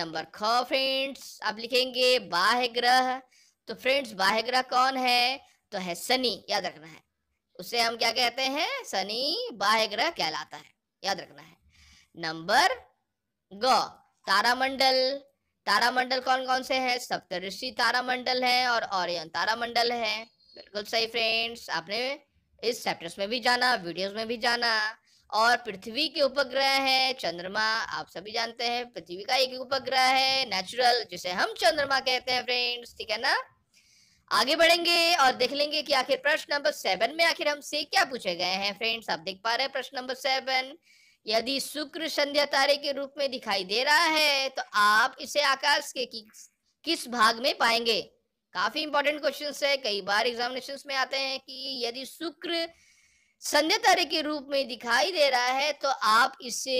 नंबर ख फ्रेंड्स आप लिखेंगे बाह्य ग्रह तो फ्रेंड्स बाह्य ग्रह कौन है तो है शनि याद रखना है उसे हम क्या कहते हैं शनि बाह्य ग्रह कहलाता है याद रखना है नंबर ग तारामंडल तारामंडल कौन कौन से हैं सप्तऋषि तारामंडल है और ऑरियन तारामंडल है बिल्कुल सही फ्रेंड्स आपने इस चैप्टर्स में भी जाना वीडियोस में भी जाना और पृथ्वी के उपग्रह है चंद्रमा आप सभी जानते हैं पृथ्वी का एक उपग्रह है नेचुरल जिसे हम चंद्रमा कहते हैं फ्रेंड्स ठीक है ना आगे बढ़ेंगे और देख लेंगे कि आखिर प्रश्न नंबर सेवन में आखिर हमसे क्या पूछे गए हैं फ्रेंड्स आप देख पा रहे हैं प्रश्न नंबर सेवन यदि शुक्र संध्या तारे के रूप में दिखाई दे रहा है तो आप इसे आकाश के कि, किस भाग में पाएंगे काफी इंपॉर्टेंट क्वेश्चन है कई बार एग्जामिनेशन में आते हैं कि यदि शुक्र संध्या तारे के रूप में दिखाई दे रहा है तो आप इसे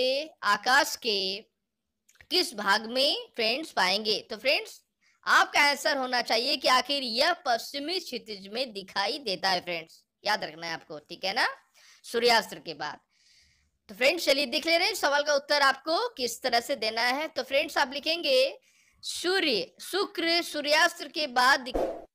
आकाश के किस भाग में फ्रेंड्स पाएंगे तो फ्रेंड्स आपका आंसर होना चाहिए कि आखिर यह पश्चिमी क्षितिज में दिखाई देता है फ्रेंड्स याद रखना है आपको ठीक है ना सूर्यास्त्र के बाद तो फ्रेंड्स चलिए दिख ले रहे हैं सवाल का उत्तर आपको किस तरह से देना है तो फ्रेंड्स आप लिखेंगे सूर्य शुक्र सूर्यास्त्र के बाद